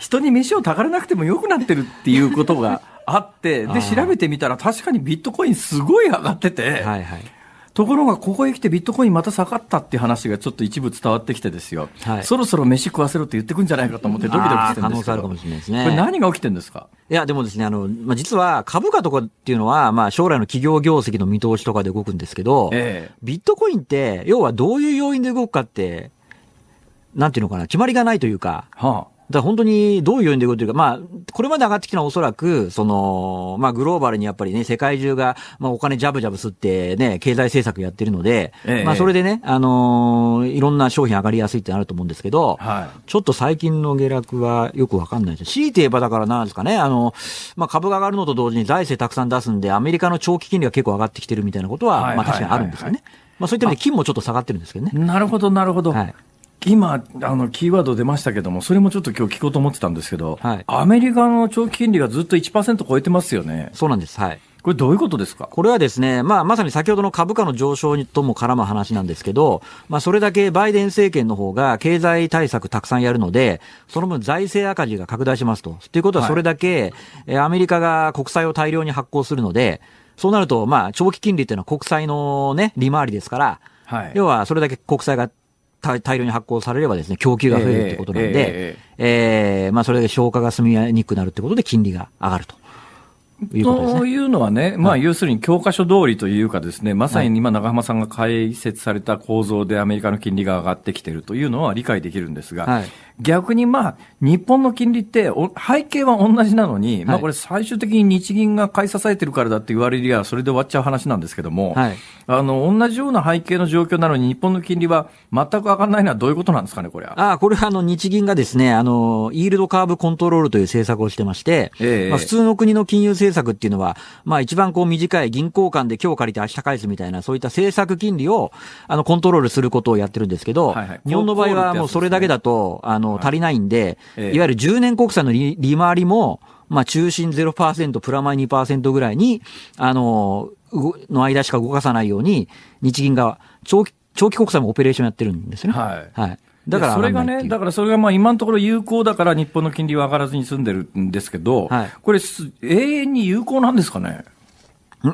人に飯をたからなくても良くなってるっていうことがあって、で、調べてみたら、確かにビットコインすごい上がってて、はいはい、ところが、ここへ来てビットコインまた下がったっていう話がちょっと一部伝わってきてですよ、はい、そろそろ飯食わせろって言ってくんじゃないかと思ってドキドキしてるんですけど。可能性あるかもしれないですね。これ何が起きてるんですかいや、でもですね、あの、まあ、実は株価とかっていうのは、まあ、将来の企業業績の見通しとかで動くんですけど、ええ、ビットコインって、要はどういう要因で動くかって、なんていうのかな、決まりがないというか、はあ、だ本当にどういうでいでというか、まあ、これまで上がってきたのはおそらく、その、まあ、グローバルにやっぱりね、世界中が、まあ、お金ジャブジャブ吸ってね、経済政策やってるので、ええ、まあ、それでね、あのー、いろんな商品上がりやすいってなると思うんですけど、はい、ちょっと最近の下落はよくわかんないです。強いて言えばだからなんですかね、あの、まあ、株が上がるのと同時に財政たくさん出すんで、アメリカの長期金利が結構上がってきてるみたいなことは、まあ、確かにあるんですよね。まあ、そういった意味で金もちょっと下がってるんですけどね。なるほど、なるほど。はい今あの、キーワード出ましたけども、それもちょっと今日聞こうと思ってたんですけど、はい、アメリカの長期金利がずっと1%超えてますよね。そうなんです、はいこれどういうことですかこれはですね、まあ、まさに先ほどの株価の上昇とも絡む話なんですけど、まあ、それだけバイデン政権の方が経済対策たくさんやるので、その分財政赤字が拡大しますと。ということはそれだけ、はい、アメリカが国債を大量に発行するので、そうなると、まあ、長期金利っていうのは国債のね、利回りですから、はい、要はそれだけ国債が大量に発行されればですね、供給が増えるってことなんで、えー、えー、まあそれで消化が進みにくくなるってことで金利が上がると。いうと、いうのはね、まあ、要するに教科書通りというかですね、はい、まさに今、長浜さんが解説された構造でアメリカの金利が上がってきているというのは理解できるんですが、逆にまあ、日本の金利って、背景は同じなのに、はい、まあこれ最終的に日銀が買い支えてるからだって言われりゃ、それで終わっちゃう話なんですけども、はい、あの、同じような背景の状況なのに、日本の金利は全く上がらないのはどういうことなんですかね、これは。あこれはあの、日銀がですね、あの、イールドカーブコントロールという政策をしてまして、ええ、まあ普通の国の金融政策っていうのは、まあ一番こう短い銀行間で今日借りて明日返すみたいな、そういった政策金利を、あの、コントロールすることをやってるんですけど、はいはい、日本の場合はもうそれだけだと、あの、の、足りないんで、い、わゆる10年国債の利回りも、まあ、中心0%、プラマイ2%ぐらいに、あの、の間しか動かさないように、日銀が長期、長期国債もオペレーションやってるんですよね。はい。はい。だからそれがね、だからそれがまあ今のところ有効だから日本の金利は上がらずに済んでるんですけど、はい、これ、永遠に有効なんですかね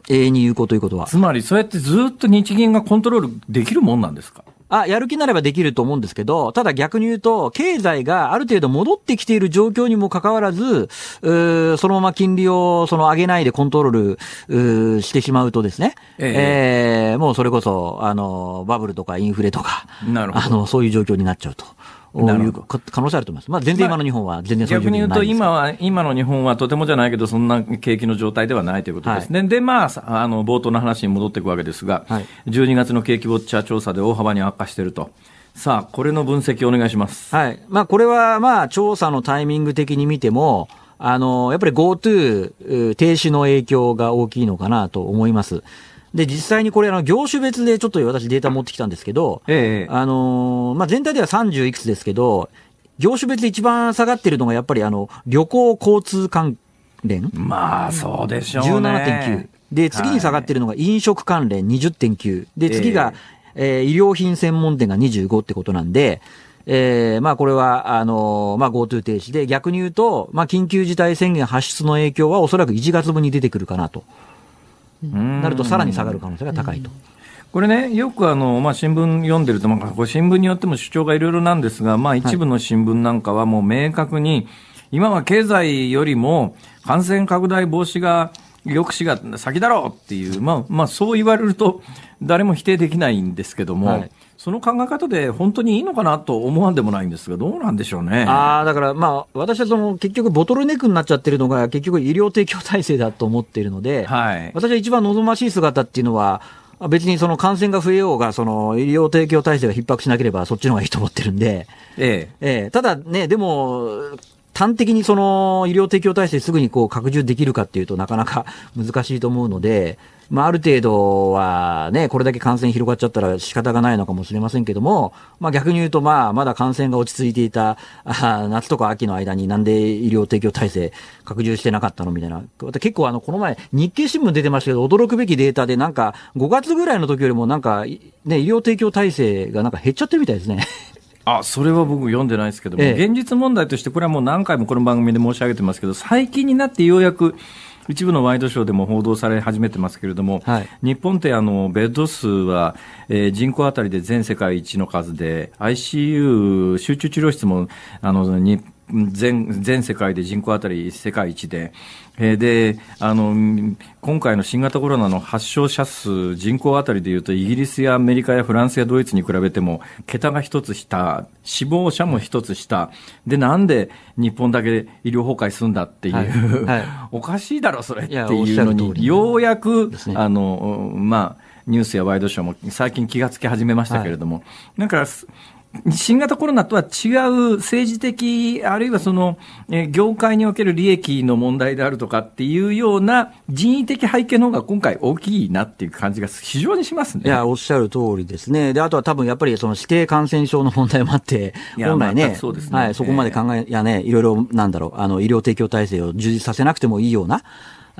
永遠に有効ということは。つまり、そうやってずっと日銀がコントロールできるもんなんですかあ、やる気になればできると思うんですけど、ただ逆に言うと、経済がある程度戻ってきている状況にもかかわらず、うそのまま金利をその上げないでコントロールしてしまうとですね、ええー、もうそれこそ、あの、バブルとかインフレとか、なるほどあの、そういう状況になっちゃうと。いう可能性あると思います。まあ、全然今の日本は、全然そういう逆に言うと、今は、今の日本はとてもじゃないけど、そんな景気の状態ではないということですね。はい、で、まあ、あの、冒頭の話に戻っていくわけですが、はい、12月の景気ウォッチャー調査で大幅に悪化していると。さあ、これの分析お願いします。はい。まあ、これは、まあ、調査のタイミング的に見ても、あの、やっぱり GoTo 停止の影響が大きいのかなと思います。で、実際にこれ、あの、業種別でちょっと私データ持ってきたんですけど、ええ、あのー、まあ、全体では30いくつですけど、業種別で一番下がってるのが、やっぱりあの、旅行交通関連まあ、そうでしょうね。17.9。で、次に下がってるのが飲食関連20.9。で、次が、ええー、医療品専門店が25ってことなんで、えー、まあこれは、あのー、まあ GoTo 停止で、逆に言うと、まあ緊急事態宣言発出の影響はおそらく1月分に出てくるかなと。なるとさらに下がる可能性が高いと。これね、よくあの、まあ、新聞読んでると、まあ、これ新聞によっても主張がいろいろなんですが、まあ、一部の新聞なんかはもう明確に、はい、今は経済よりも感染拡大防止が、抑止が先だろうっていう、まあ、まあ、そう言われると、誰も否定できないんですけども、はいその考え方で本当にいいのかなと思わんでもないんですが、どうなんでしょうね。ああ、だからまあ、私はその結局ボトルネックになっちゃってるのが、結局医療提供体制だと思っているので、はい、私は一番望ましい姿っていうのは、別にその感染が増えようが、その医療提供体制が逼迫しなければ、そっちの方がいいと思ってるんで、ええええ、ただね、でも、端的にその医療提供体制すぐにこう拡充できるかっていうとなかなか難しいと思うので、まあ、ある程度はね、これだけ感染広がっちゃったら仕方がないのかもしれませんけども、まあ、逆に言うと、まあ、まだ感染が落ち着いていたあ、夏とか秋の間になんで医療提供体制拡充してなかったのみたいな。結構あの、この前、日経新聞出てましたけど、驚くべきデータでなんか、5月ぐらいの時よりもなんか、ね、医療提供体制がなんか減っちゃってるみたいですね。あそれは僕、読んでないですけども、ええ、現実問題として、これはもう何回もこの番組で申し上げてますけど、最近になってようやく一部のワイドショーでも報道され始めてますけれども、はい、日本ってあのベッド数は、えー、人口当たりで全世界一の数で、ICU、集中治療室もあの全全世界で人口当たり世界一で、えであの今回の新型コロナの発症者数、人口あたりでいうと、イギリスやアメリカやフランスやドイツに比べても、桁が一つ下、死亡者も一つ下、で、なんで日本だけ医療崩壊するんだっていう、はいはい、おかしいだろ、それっていうのに、ようやく、あのまあ、ニュースやワイドショーも最近気がつき始めましたけれども、はい、なんか新型コロナとは違う政治的、あるいはその、え業界における利益の問題であるとかっていうような人為的背景の方が今回大きいなっていう感じが非常にしますね。いや、おっしゃる通りですね。で、あとは多分やっぱりその指定感染症の問題もあって、本来ね、ねはい、そこまで考え、えー、やね、いろいろなんだろう、あの、医療提供体制を充実させなくてもいいような、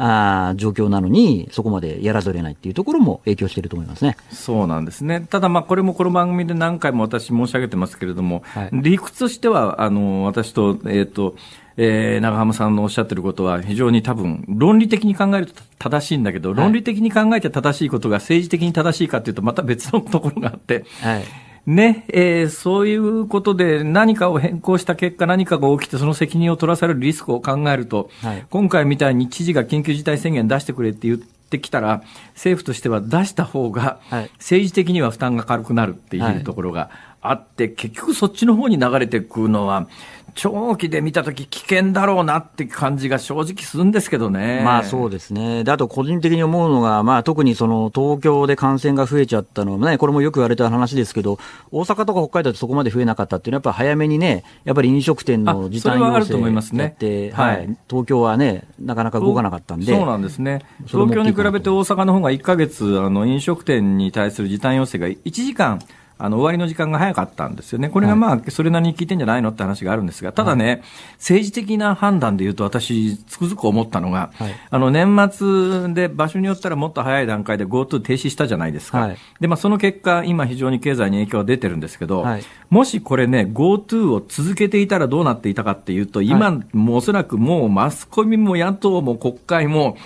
あ状況なのに、そこまでやらざるをないっていうところも影響していると思いますねそうなんですね、ただ、これもこの番組で何回も私、申し上げてますけれども、はい、理屈としては、あの私と,、えーとえー、長浜さんのおっしゃってることは、非常に多分論理的に考えると正しいんだけど、はい、論理的に考えて正しいことが政治的に正しいかというと、また別のところがあって。はいね、えー、そういうことで何かを変更した結果何かが起きてその責任を取らされるリスクを考えると、はい、今回みたいに知事が緊急事態宣言出してくれって言ってきたら政府としては出した方が政治的には負担が軽くなるっていうところがあって、はい、結局そっちの方に流れていくのは長期で見たとき、危険だろうなって感じが正直するんですけどね。まあそうですね。で、あと個人的に思うのが、まあ特にその東京で感染が増えちゃったのは、ね、これもよく言われた話ですけど、大阪とか北海道でそこまで増えなかったっていうのは、やっぱ早めにね、やっぱり飲食店の時短要請やって、ね、はい、はい、東京はね、なかなか動かなかったんで。そうなんですね。東京に比べて大阪の方が1か月、あの飲食店に対する時短要請が1時間、あの、終わりの時間が早かったんですよね。これがまあ、それなりに聞いてんじゃないのって話があるんですが、ただね、はい、政治的な判断で言うと、私、つくづく思ったのが、はい、あの、年末で場所によったらもっと早い段階で GoTo 停止したじゃないですか。はい、で、まあ、その結果、今非常に経済に影響が出てるんですけど、もしこれね、GoTo を続けていたらどうなっていたかっていうと、今、もうおそらくもうマスコミも野党も国会も、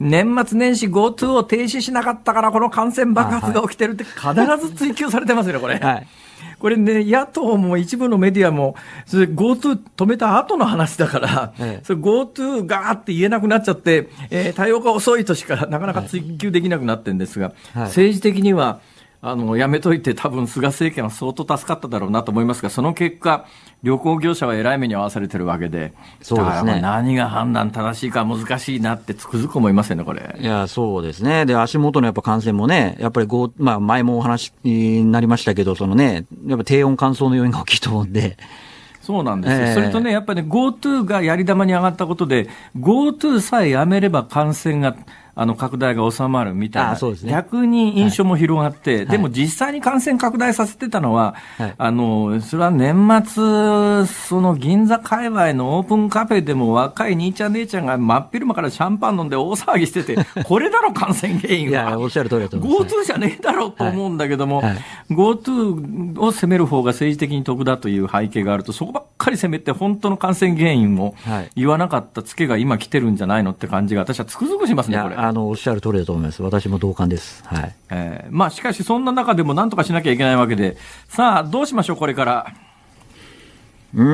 年末年始 GoTo を停止しなかったから、この感染爆発が起きてるって必ず追及されてますよね、これ。はい。これね、野党も一部のメディアも、それ GoTo 止めた後の話だから、ええ、それ GoTo がーって言えなくなっちゃって、えー、対応が遅いとしかなかなか追及できなくなってるんですが、はい、政治的には、あの、やめといて多分菅政権は相当助かっただろうなと思いますが、その結果、旅行業者は偉い目に遭わされてるわけで、そうですね。何が判断正しいか難しいなってつくづく思いますよね、これ。いや、そうですね。で、足元のやっぱ感染もね、やっぱりご、まあ前もお話になりましたけど、そのね、やっぱ低温乾燥の要因が大きいと思うんで、そうなんですよ、えー、それとね、やっぱり、ね、GoTo がやり玉に上がったことで、GoTo さえやめれば感染があの拡大が収まるみたいな、ね、逆に印象も広がって、はい、でも実際に感染拡大させてたのは、はい、あのそれは年末、その銀座界隈のオープンカフェでも若い兄ちゃん、姉ちゃんが真っ昼間からシャンパン飲んで大騒ぎしてて、これだろ、感染原因は。いや、おっしゃる通りだと思います。GoTo じゃねえだろうと思うんだけども、はいはい、GoTo を責める方が政治的に得だという背景があると、そこばっかり責めて、本当の感染原因を言わなかったツケが今来てるんじゃないのって感じが、私はつくづくしますね、これ。あのおっしゃる通りだと思います、私も同感です、はいえーまあ、しかし、そんな中でもなんとかしなきゃいけないわけで、さあ、どうしましょう、これから。うん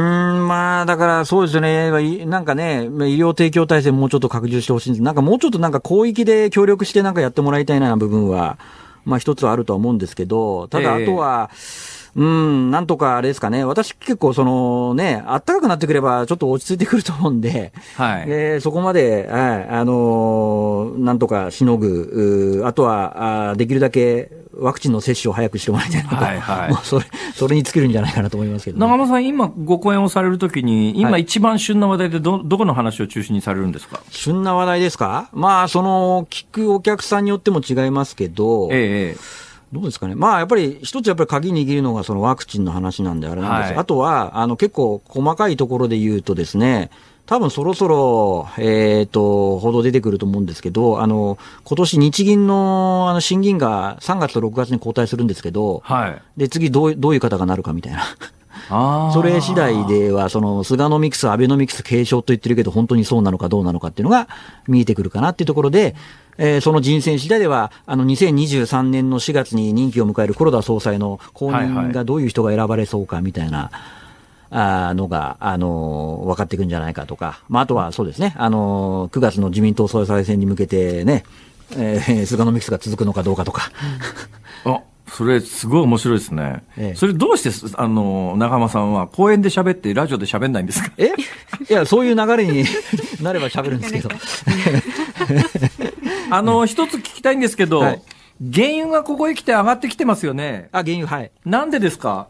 まあ、だからそうですね、なんかね、医療提供体制、もうちょっと拡充してほしいんですなんかもうちょっとなんか広域で協力して、なんかやってもらいたいな部分は、まあ、一つはあるとは思うんですけど、ただ、あとは、えーうん、なんとかあれですかね。私結構そのね、あったかくなってくればちょっと落ち着いてくると思うんで、はい。え、そこまで、はい、あのー、なんとかしのぐ、あとは、あできるだけワクチンの接種を早くしてもらいたいなと、はいはい、もうそれそれに尽きるんじゃないかなと思いますけど、ね、長間さん、今、ご講演をされるときに、今、一番旬な話題でど、どこの話を中心にされるんですか旬な話題ですか、まあ、その聞くお客さんによっても違いますけど、ええどうですかね、まあ、やっぱり一つやっぱり鍵握るのがそのワクチンの話なんであれなんです、はい、あとはあの結構細かいところで言うとですね、多分そろそろ、えっ、ー、と、報道出てくると思うんですけど、あの、今年日銀の、あの、審議員が3月と6月に交代するんですけど、はい。で、次どう、どういう方がなるかみたいな。それ次第では、その、菅ノミクス、アベノミクス継承と言ってるけど、本当にそうなのかどうなのかっていうのが見えてくるかなっていうところで、えー、その人選次第では、あの、2023年の4月に任期を迎える黒田総裁の後任がどういう人が選ばれそうかみたいな、あのが、あのー、分かっていくんじゃないかとか、まあ、あとはそうですね、あのー、9月の自民党総裁選に向けてね、えー、菅ノミクスが続くのかどうかとか、うん、それすごい面白いですね。ええ、それどうして、あの、長浜さんは公園で喋ってラジオで喋んないんですかえ いや、そういう流れに なれば喋るんですけど。あの、一つ聞きたいんですけど、はい原油がここへ来て上がってきてますよね。あ、原油、はい。なんでですか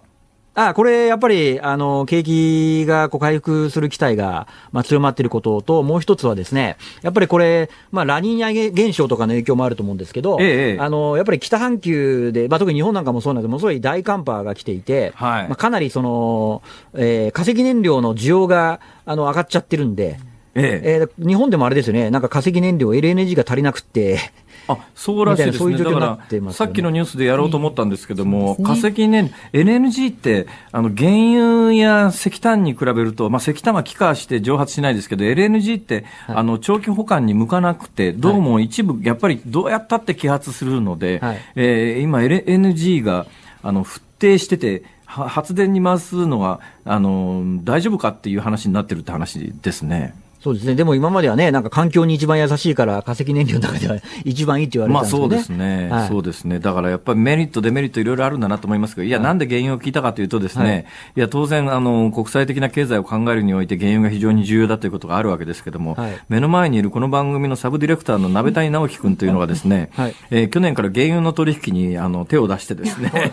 あこれ、やっぱり、あの、景気がこう回復する期待が、まあ、強まっていることと、もう一つはですね、やっぱりこれ、まあ、ラニーニャ現象とかの影響もあると思うんですけど、ええ、あの、やっぱり北半球で、まあ、特に日本なんかもそうなんですけど、ものすごい大寒波が来ていて、はい、まあ、かなりその、えー、化石燃料の需要が、あの、上がっちゃってるんで、えええー、日本でもあれですよね、なんか化石燃料、LNG が足りなくて、あそうらしいですね、ううだから、さっきのニュースでやろうと思ったんですけども、ね、化石燃料、LNG ってあの原油や石炭に比べると、まあ、石炭は気化して蒸発しないですけど、LNG って、はい、あの長期保管に向かなくて、どうも一部、やっぱりどうやったって揮発するので、はい、えー、今、LNG があのしてて、発電に回すのはあの大丈夫かっていう話になってるって話ですね。そうですね。でも今まではね、なんか環境に一番優しいから化石燃料の中では 一番いいって言われてたんですね。まあそうですね、はい、そうですね。だからやっぱりメリットデメリットいろいろあるんだなと思いますけど、いや、はい、なんで原油を聞いたかというとですね、はい、いや当然あの国際的な経済を考えるにおいて原油が非常に重要だということがあるわけですけども、目の前にいるこの番組のサブディレクターの鍋谷直樹君というのがですね、はい、えー、去年から原油の取引にあの手を出してですね。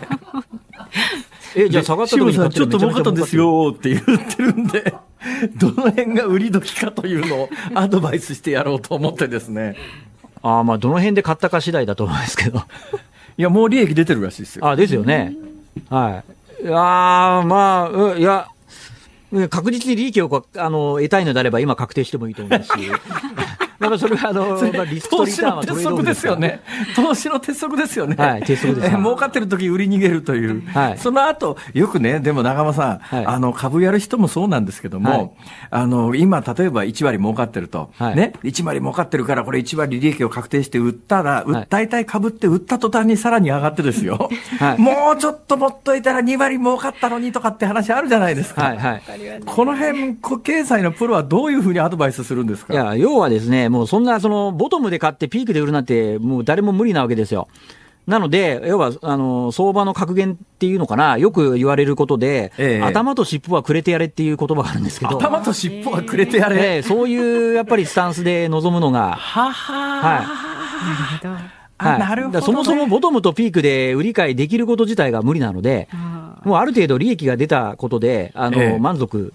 えじゃあ下がった時にちょっと儲かったんですよって言ってるんで、どの辺が売り時かというのをアドバイスしてやろうと思ってですね。あまあ、どの辺で買ったか次第だと思うんですけど。いや、もう利益出てるらしいですよ。あですよね。はい。ああ、まあ、ういや、確実に利益をあの得たいのであれば、今確定してもいいと思いますし、やっぱそれあの、まあ、リスクリターンはですよね。投資の鉄則ですよね。はい、鉄則です。儲かってる時売り逃げるという。はい、その後、よくね、でも長間さん、はい、あの、株やる人もそうなんですけども、はい、あの、今、例えば1割儲かってると、はい、ね、1割儲かってるから、これ1割利益を確定して売ったら、はい、大体株って売った途端にさらに上がってですよ。はい、もうちょっと持っといたら2割儲かったのにとかって話あるじゃないですか。はいはい、この辺、経済のプロはどういうふうにアドバイスするんですかいや、要はですね、もうそんな、その、ボトムで買ってピークで売るなんて、もう誰も無理なわけですよ。なので、要は、あの、相場の格言っていうのかな、よく言われることで、ええ、頭と尻尾はくれてやれっていう言葉があるんですけど。頭と尻尾はくれてやれ、えそういう、やっぱりスタンスで臨むのが。ははい。はい、なるほど、ね、そもそもボトムとピークで売り買いできること自体が無理なので、もうある程度利益が出たことで、あの、ええ、満足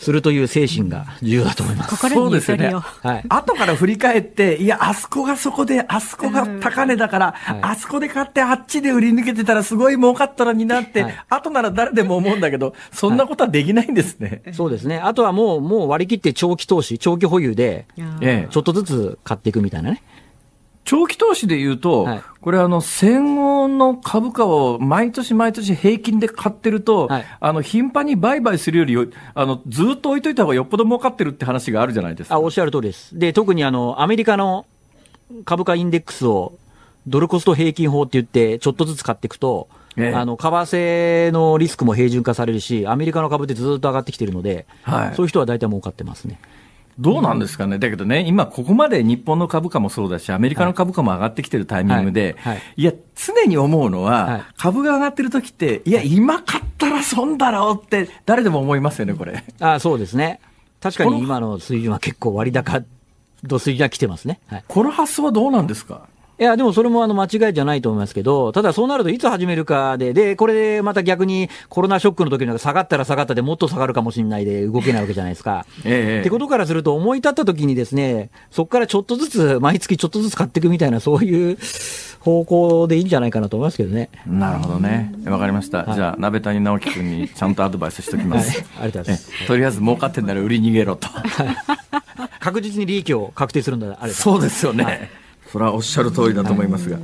するという精神が重要だと思います。そうですよね。はい。後から振り返って、いや、あそこがそこで、あそこが高値だから、あそこで買ってあっちで売り抜けてたらすごい儲かったのになって、はい、後なら誰でも思うんだけど、そんなことはできないんですね。はい、そうですね。あとはもう、もう割り切って長期投資、長期保有で、ちょっとずつ買っていくみたいなね。長期投資で言うと、はい、これあの、戦後の株価を毎年毎年平均で買ってると、はい、あの、頻繁に売買するよりあの、ずっと置いといた方がよっぽど儲かってるって話があるじゃないですか。あ、おっしゃる通りです。で、特にあの、アメリカの株価インデックスを、ドルコスト平均法って言って、ちょっとずつ買っていくと、ええ、あの為替のリスクも平準化されるし、アメリカの株ってずっと上がってきてるので、はい、そういう人は大体儲かってますね。どうなんですかね、だけどね、今、ここまで日本の株価もそうだし、アメリカの株価も上がってきてるタイミングで、はい、はい、いや、常に思うのは、はい、株が上がってる時って、いや、今買ったら損だろうって、誰でも思いますよね、これ。あそうですね。確かに今の水準は結構割高、度水準は来てますね。はい、この発想はどうなんですかいや、でもそれもあの間違いじゃないと思いますけど、ただそうなるといつ始めるかで、で、これでまた逆にコロナショックの時の下がったら下がったでもっと下がるかもしれないで動けないわけじゃないですか。ええってことからすると思い立った時にですね、そこからちょっとずつ、毎月ちょっとずつ買っていくみたいな、そういう方向でいいんじゃないかなと思いますけどね。なるほどね。わかりました。はい、じゃあ、鍋谷直樹君にちゃんとアドバイスしておきます。はい、ありがとうございます。とりあえず儲かってんなら売り逃げろと。はい、確実に利益を確定するんだ、あれそうですよね。はいそれはおっしゃる通りだと思いますが。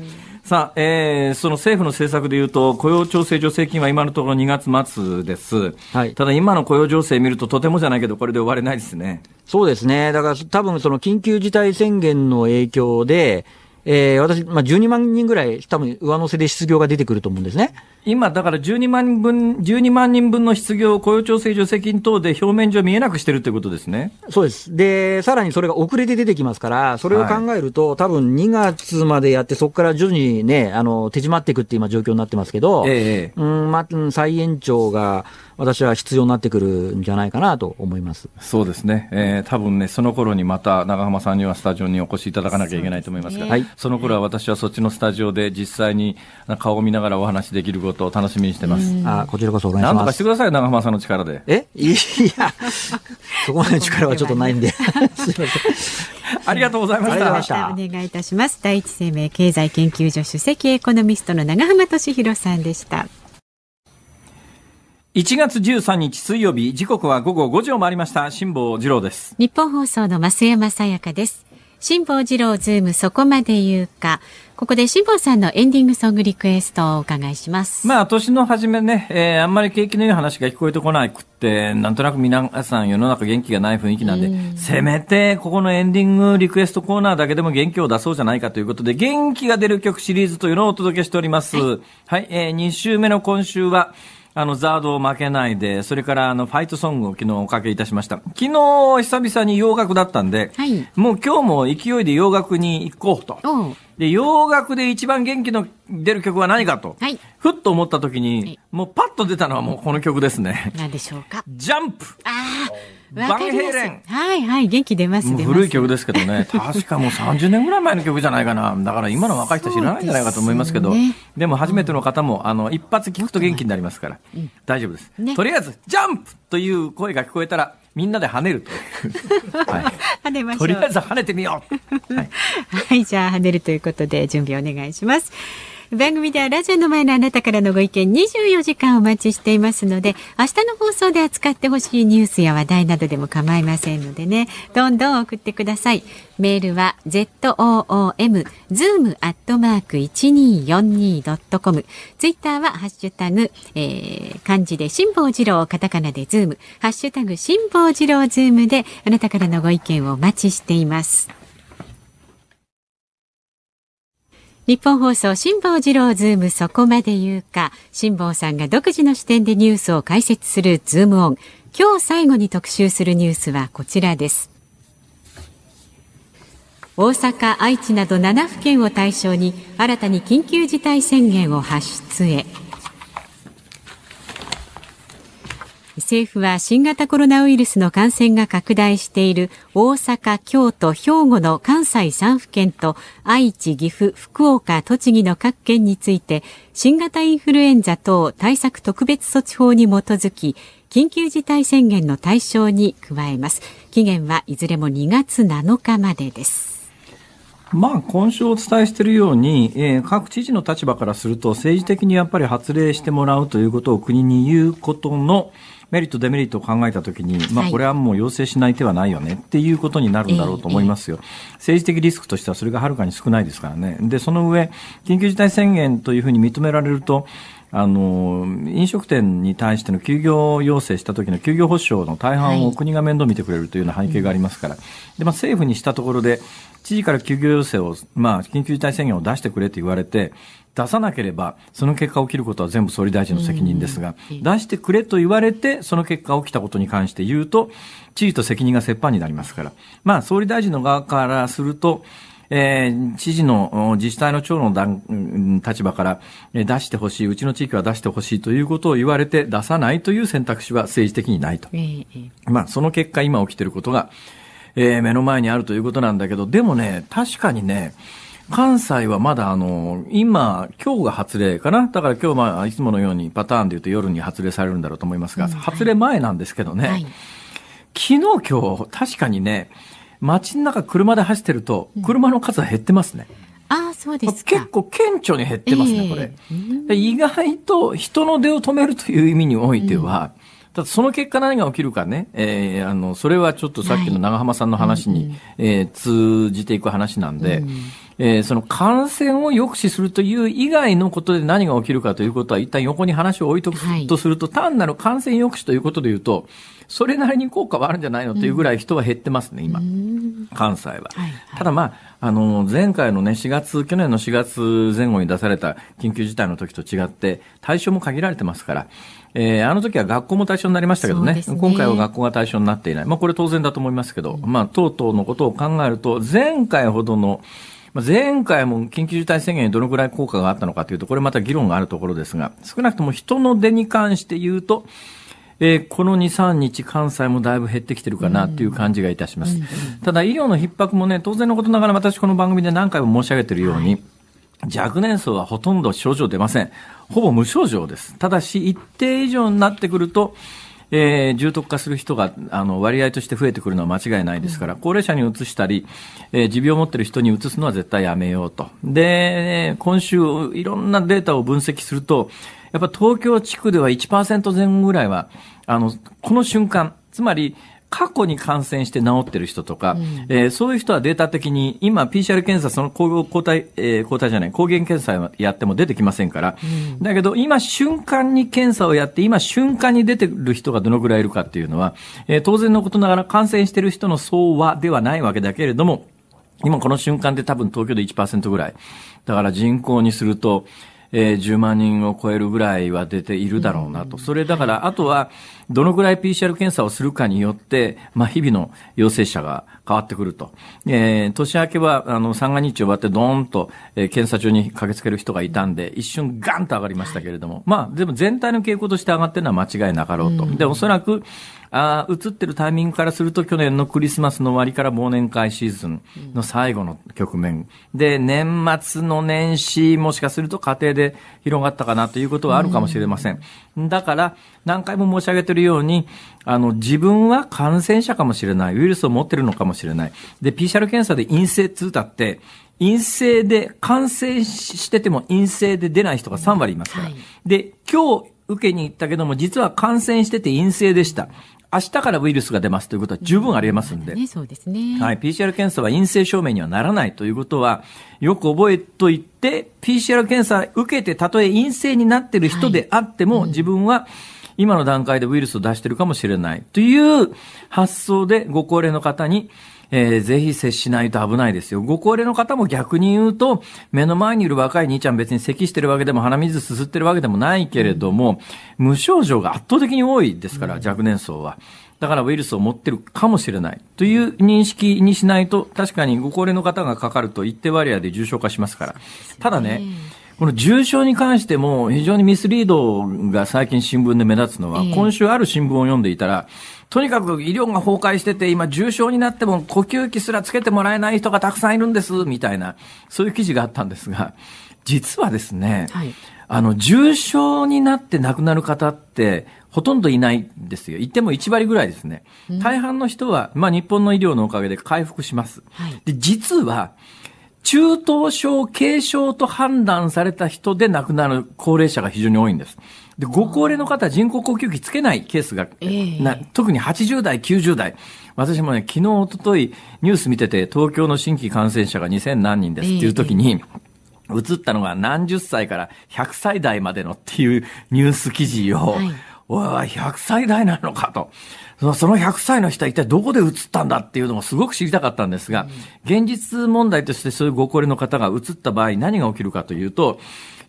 さあ、えー、その政府の政策でいうと、雇用調整助成金は今のところ2月末です、はい、ただ今の雇用情勢見ると、とてもじゃないけど、これで終われないですねそうですね、だから多分その緊急事態宣言の影響で、えー、私、まあ、12万人ぐらい、多分上乗せで失業が出てくると思うんですね今、だから12万人分、12万人分の失業を雇用調整助成金等で表面上見えなくしてるということですねそうです、で、さらにそれが遅れて出てきますから、それを考えると、はい、多分2月までやって、そこから徐々にね、あの手締まっていくって今、状況になってますけど、ええうんまあ、再延長が。私は必要になってくるんじゃないかなと思いますそうですね、えー、多分ね、その頃にまた長浜さんにはスタジオにお越しいただかなきゃいけないと思いますが、そ、ね,、の頃は私はそっちのスタジオで実際に顔を見ながらお話できることを楽しみにしてます。あこちらこそお願いします。なんとかしてください、長浜さんの力で。え いや、そこまでの力はちょっとないんで、すみません。ありがとうございました。したお願いいたします。第一生命経済研究所首席エコノミストの長浜俊弘さんでした。1月13日水曜日、時刻は午後5時を回りました。辛坊治郎です。日本放送の増山さやかです。辛坊治郎ズームそこまで言うか。ここで辛坊さんのエンディングソングリクエストをお伺いします。まあ、年の初めね、えー、あんまり景気のいい話が聞こえてこなくって、なんとなく皆さん世の中元気がない雰囲気なんで、せめて、ここのエンディングリクエストコーナーだけでも元気を出そうじゃないかということで、元気が出る曲シリーズというのをお届けしております。はい、はい、えー、2週目の今週は、あの、ザードを負けないで、それからあの、ファイトソングを昨日おかけいたしました。昨日、久々に洋楽だったんで、はい、もう今日も勢いで洋楽に行こうと。で、洋楽で一番元気の出る曲は何かと、はい、ふっと思った時に、もうパッと出たのはもうこの曲ですね。何でしょうか。ジャンプああ。バンヘイレン。はいはい、元気出ます。古い曲ですけどね、確かもう30年ぐらい前の曲じゃないかな。だから今の若い人知らないんじゃないかと思いますけど、でね、でも初めての方も、あの、一発聞くと元気になりますから、うん、大丈夫です。ね、とりあえず、ジャンプという声が聞こえたら、みんなで跳ねると。はい、跳ねましとりあえず跳ねてみよう。はい、はい、じゃあ跳ねるということで準備お願いします。番組ではラジオの前のあなたからのご意見24時間お待ちしていますので明日の放送で扱ってほしいニュースや話題などでも構いませんのでねどんどん送ってくださいメールは zoom zoom アットマーク 1242.com ツイッターはハッシュタグ、えー、漢字で辛坊治郎カタカナでズームハッシュタグ辛坊治郎ズームであなたからのご意見をお待ちしています日本放送辛坊治郎ズームそこまで言うか辛坊さんが独自の視点でニュースを解説するズームオン今日最後に特集するニュースはこちらです大阪愛知など7府県を対象に新たに緊急事態宣言を発出へ政府は新型コロナウイルスの感染が拡大している大阪、京都、兵庫の関西3府県と愛知、岐阜、福岡、栃木の各県について新型インフルエンザ等対策特別措置法に基づき緊急事態宣言の対象に加えます。期限はいずれも2月7日までです。まあ、今週お伝えしているように、えー、各知事の立場からすると、政治的にやっぱり発令してもらうということを国に言うことの、メリット、デメリットを考えたときに、まあ、これはもう要請しない手はないよねっていうことになるんだろうと思いますよ、政治的リスクとしてはそれがはるかに少ないですからね、でその上、緊急事態宣言というふうに認められると、あの飲食店に対しての休業要請した時の休業保障の大半を国が面倒見てくれるというような背景がありますから、でまあ、政府にしたところで知事から休業要請を、まあ、緊急事態宣言を出してくれと言われて出さなければ、その結果起きることは全部総理大臣の責任ですが、出してくれと言われて、その結果起きたことに関して言うと、知事と責任が折半になりますから、まあ、総理大臣の側からすると、えー、知事の自治体の長の立場から出してほしい、うちの地域は出してほしいということを言われて出さないという選択肢は政治的にないと。まあ、その結果今起きていることが、えー、目の前にあるということなんだけど、でもね、確かにね、関西はまだあの、今、今日が発令かなだから今日まあ、いつものようにパターンで言うと夜に発令されるんだろうと思いますが、うんはい、発令前なんですけどね、はい、昨日今日、確かにね、街の中車で走ってると、車の数は減ってますね。うんあそうです結構顕著に減ってますね、これ、意外と人の出を止めるという意味においては、うん、ただその結果何が起きるかね、えー、あの、それはちょっとさっきの長浜さんの話に、はい、えー、通じていく話なんで、うんえー、その感染を抑止するという以外のことで何が起きるかということは、一旦横に話を置いとくとすると、はい、単なる感染抑止ということで言うと、それなりに効果はあるんじゃないのというぐらい人は減ってますね、今、関西は。はいはい、ただまあ、あの、前回のね、4月、去年の4月前後に出された緊急事態の時と違って、対象も限られてますから、えー、あの時は学校も対象になりましたけどね、ね、今回は学校が対象になっていない。まあ、これ当然だと思いますけど、うん、まあ、等々のことを考えると、前回ほどの、まあ、前回も緊急事態宣言にどのくらい効果があったのかというと、これまた議論があるところですが、少なくとも人の出に関して言うと、えー、この2、3日、関西もだいぶ減ってきてるかなという感じがいたします。ただ、医療の逼迫もね、当然のことながら、私、この番組で何回も申し上げているように、若年層はほとんど症状出ません。ほぼ無症状です。ただし、一定以上になってくると、えー、重篤化する人があの割合として増えてくるのは間違いないですから、高齢者にうつしたり、えー、持病を持っている人にうつすのは絶対やめようと。で、今週、いろんなデータを分析すると、やっぱ東京地区では1%前後ぐらいは、あの、この瞬間、つまり、過去に感染して治ってる人とか、うん、えー、そういう人はデータ的に、今 PCR 検査、その抗体、えー、抗体じゃない、抗原検査やっても出てきませんから、うん、だけど今瞬間に検査をやって、今瞬間に出てる人がどのぐらいいるかっていうのは、えー、当然のことながら感染してる人の総和ではないわけだけれども、今この瞬間で多分東京で1%ぐらい。だから人口にすると、えー、10万人を超えるぐらいは出ているだろうなと。それだから、あとは、どのぐらい PCR 検査をするかによって、まあ、日々の陽性者が変わってくると。えー、年明けは、あの、三が日終わって、どーんと、えー、検査中に駆けつける人がいたんで、一瞬ガンと上がりましたけれども、まあ、でも全体の傾向として上がってるのは間違いなかろうと。で、おそらく、ああ、映ってるタイミングからすると去年のクリスマスの終わりから忘年会シーズンの最後の局面、で年末の年始もしかすると家庭で広がったかなということはあるかもしれません、だから何回も申し上げているように、あの、自分は感染者かもしれない。ウイルスを持ってるのかもしれない。で、PCR 検査で陰性通だって、陰性で、感染してても陰性で出ない人が3割いますから。で、今日受けに行ったけども、実は感染してて陰性でした。明日からウイルスが出ますということは十分あり得ますんで。そうですね。はい。PCR 検査は陰性証明にはならないということは、よく覚えといて、PCR 検査受けて、たとえ陰性になってる人であっても、はいうん、自分は、今の段階でウイルスを出してるかもしれないという発想でご高齢の方に、えー、ぜひ接しないと危ないですよ。ご高齢の方も逆に言うと、目の前にいる若い兄ちゃん別に咳してるわけでも鼻水すすってるわけでもないけれども、無症状が圧倒的に多いですから、若年層は。だからウイルスを持ってるかもしれないという認識にしないと、確かにご高齢の方がかかると一定割合で重症化しますから。ただね、えーこの重症に関しても非常にミスリードが最近新聞で目立つのは、今週ある新聞を読んでいたら、とにかく医療が崩壊してて、今重症になっても呼吸器すらつけてもらえない人がたくさんいるんです、みたいな、そういう記事があったんですが、実はですね、はい、あの、重症になって亡くなる方って、ほとんどいないんですよ。言っても1割ぐらいですね。大半の人は、まあ日本の医療のおかげで回復します。はい、で、実は、中等症、軽症と判断された人で亡くなる高齢者が非常に多いんです。で、ご高齢の方、人工呼吸器つけないケースが、えー、特に80代、90代。私もね、昨日、おととい、ニュース見てて、東京の新規感染者が2000何人ですっていう時に、えー、映ったのが何十歳から100歳代までのっていうニュース記事を、はい、おい、100歳代なのかと。その100歳の人は一体どこで移ったんだっていうのもすごく知りたかったんですが、現実問題としてそういうご高齢の方が移った場合何が起きるかというと、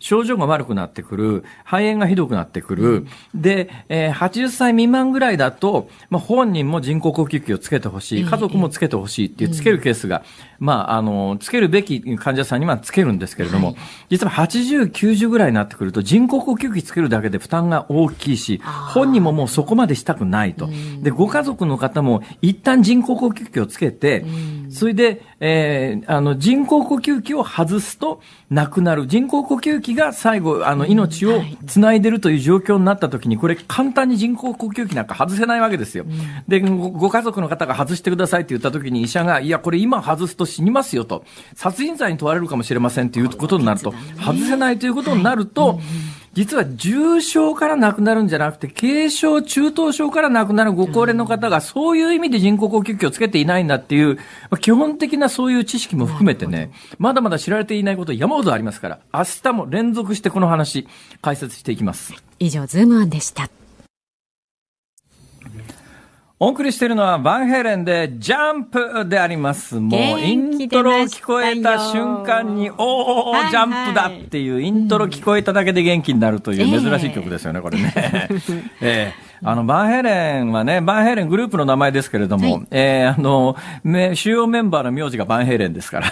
症状が悪くなってくる、肺炎がひどくなってくる、で、えー、80歳未満ぐらいだと、まあ、本人も人工呼吸器をつけてほしい、家族もつけてほしいっていう、つけるケースが、まあ、あの、つけるべき患者さんにはつけるんですけれども、はい、実は80、90ぐらいになってくると、人工呼吸器つけるだけで負担が大きいし、本人ももうそこまでしたくないと。で、ご家族の方も、一旦人工呼吸器をつけて、それで、えー、あの、人工呼吸器を外すと、亡くなる。人工呼吸器が最後、あの、命をつないでるという状況になった時に、これ簡単に人工呼吸器なんか外せないわけですよ。でご、ご家族の方が外してくださいって言った時に医者が、いや、これ今外すと死にますよと、殺人罪に問われるかもしれませんということになると、外せないということになると、はいうん実は重症から亡くなるんじゃなくて、軽症、中等症から亡くなるご高齢の方が、そういう意味で人工呼吸器をつけていないんだっていう、基本的なそういう知識も含めてね、まだまだ知られていないこと山ほどありますから、明日も連続してこの話、解説していきます。以上、ズームワンでした。お送りしているのはバンヘーレンでジャンプであります。もうイントロ聞こえた瞬間に、おお、はいはい、ジャンプだっていうイントロ聞こえただけで元気になるという珍しい曲ですよね、えー、これね。えーあの、バンヘレンはね、バンヘレングループの名前ですけれども、はい、えー、あの、主要メンバーの名字がバンヘレンですから、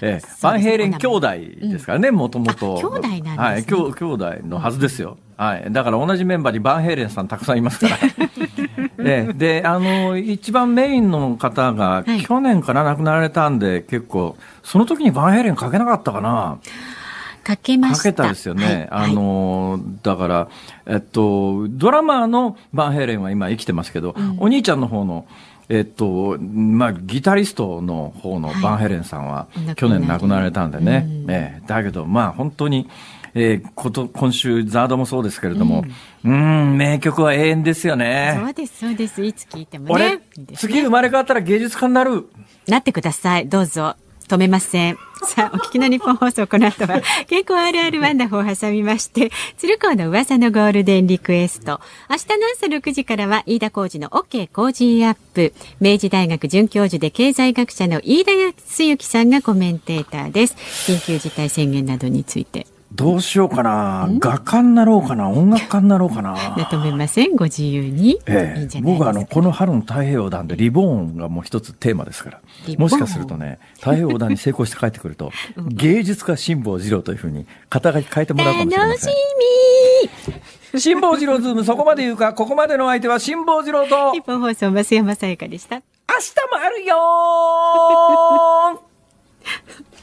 えー、バンヘレン兄弟ですからね、もともと。兄弟なんです、ね、はい、兄弟のはずですよ。はい。だから同じメンバーにバンヘーレンさんたくさんいますから。えであの一番メインの方が去年から亡くなられたんで、はい、結構その時にバンヘレンかけなかったかなかけました。かけたですよね。はい、あの、だから、えっと、ドラマのバンヘレンは今生きてますけど、うん、お兄ちゃんの方の、えっと、まあ、ギタリストの方のバンヘレンさんは、去年亡くなられたんでね。はい、ええ、だけど、まあ、本当に、えー、こと、今週、ザードもそうですけれども、うん、うん名曲は永遠ですよね。そうです、そうです。いつ聴いてもね。次生まれ変わったら芸術家になる。なってください。どうぞ。止めません。さあ、お聞きの日本放送、この後は、健 康あるあるワンダフォーを挟みまして、鶴光の噂のゴールデンリクエスト。明日の朝6時からは、飯田浩二の OK 工事アップ。明治大学准教授で経済学者の飯田康之さんがコメンテーターです。緊急事態宣言などについて。どうしようかな、画家になろうかな、音楽家になろうかな。求 めません、ご自由に。ええ、いい僕はあのこの春の太平洋団でリボーンがもう一つテーマですから、もしかするとね、太平洋団に成功して帰ってくると、うん、芸術家辛坊治郎というふうに肩書き変えてもらうかもしれません。辛坊治郎ズーム、そこまで言うか、ここまでの相手は辛坊治郎と。日本放送、増山さやかでした。明日もあるよ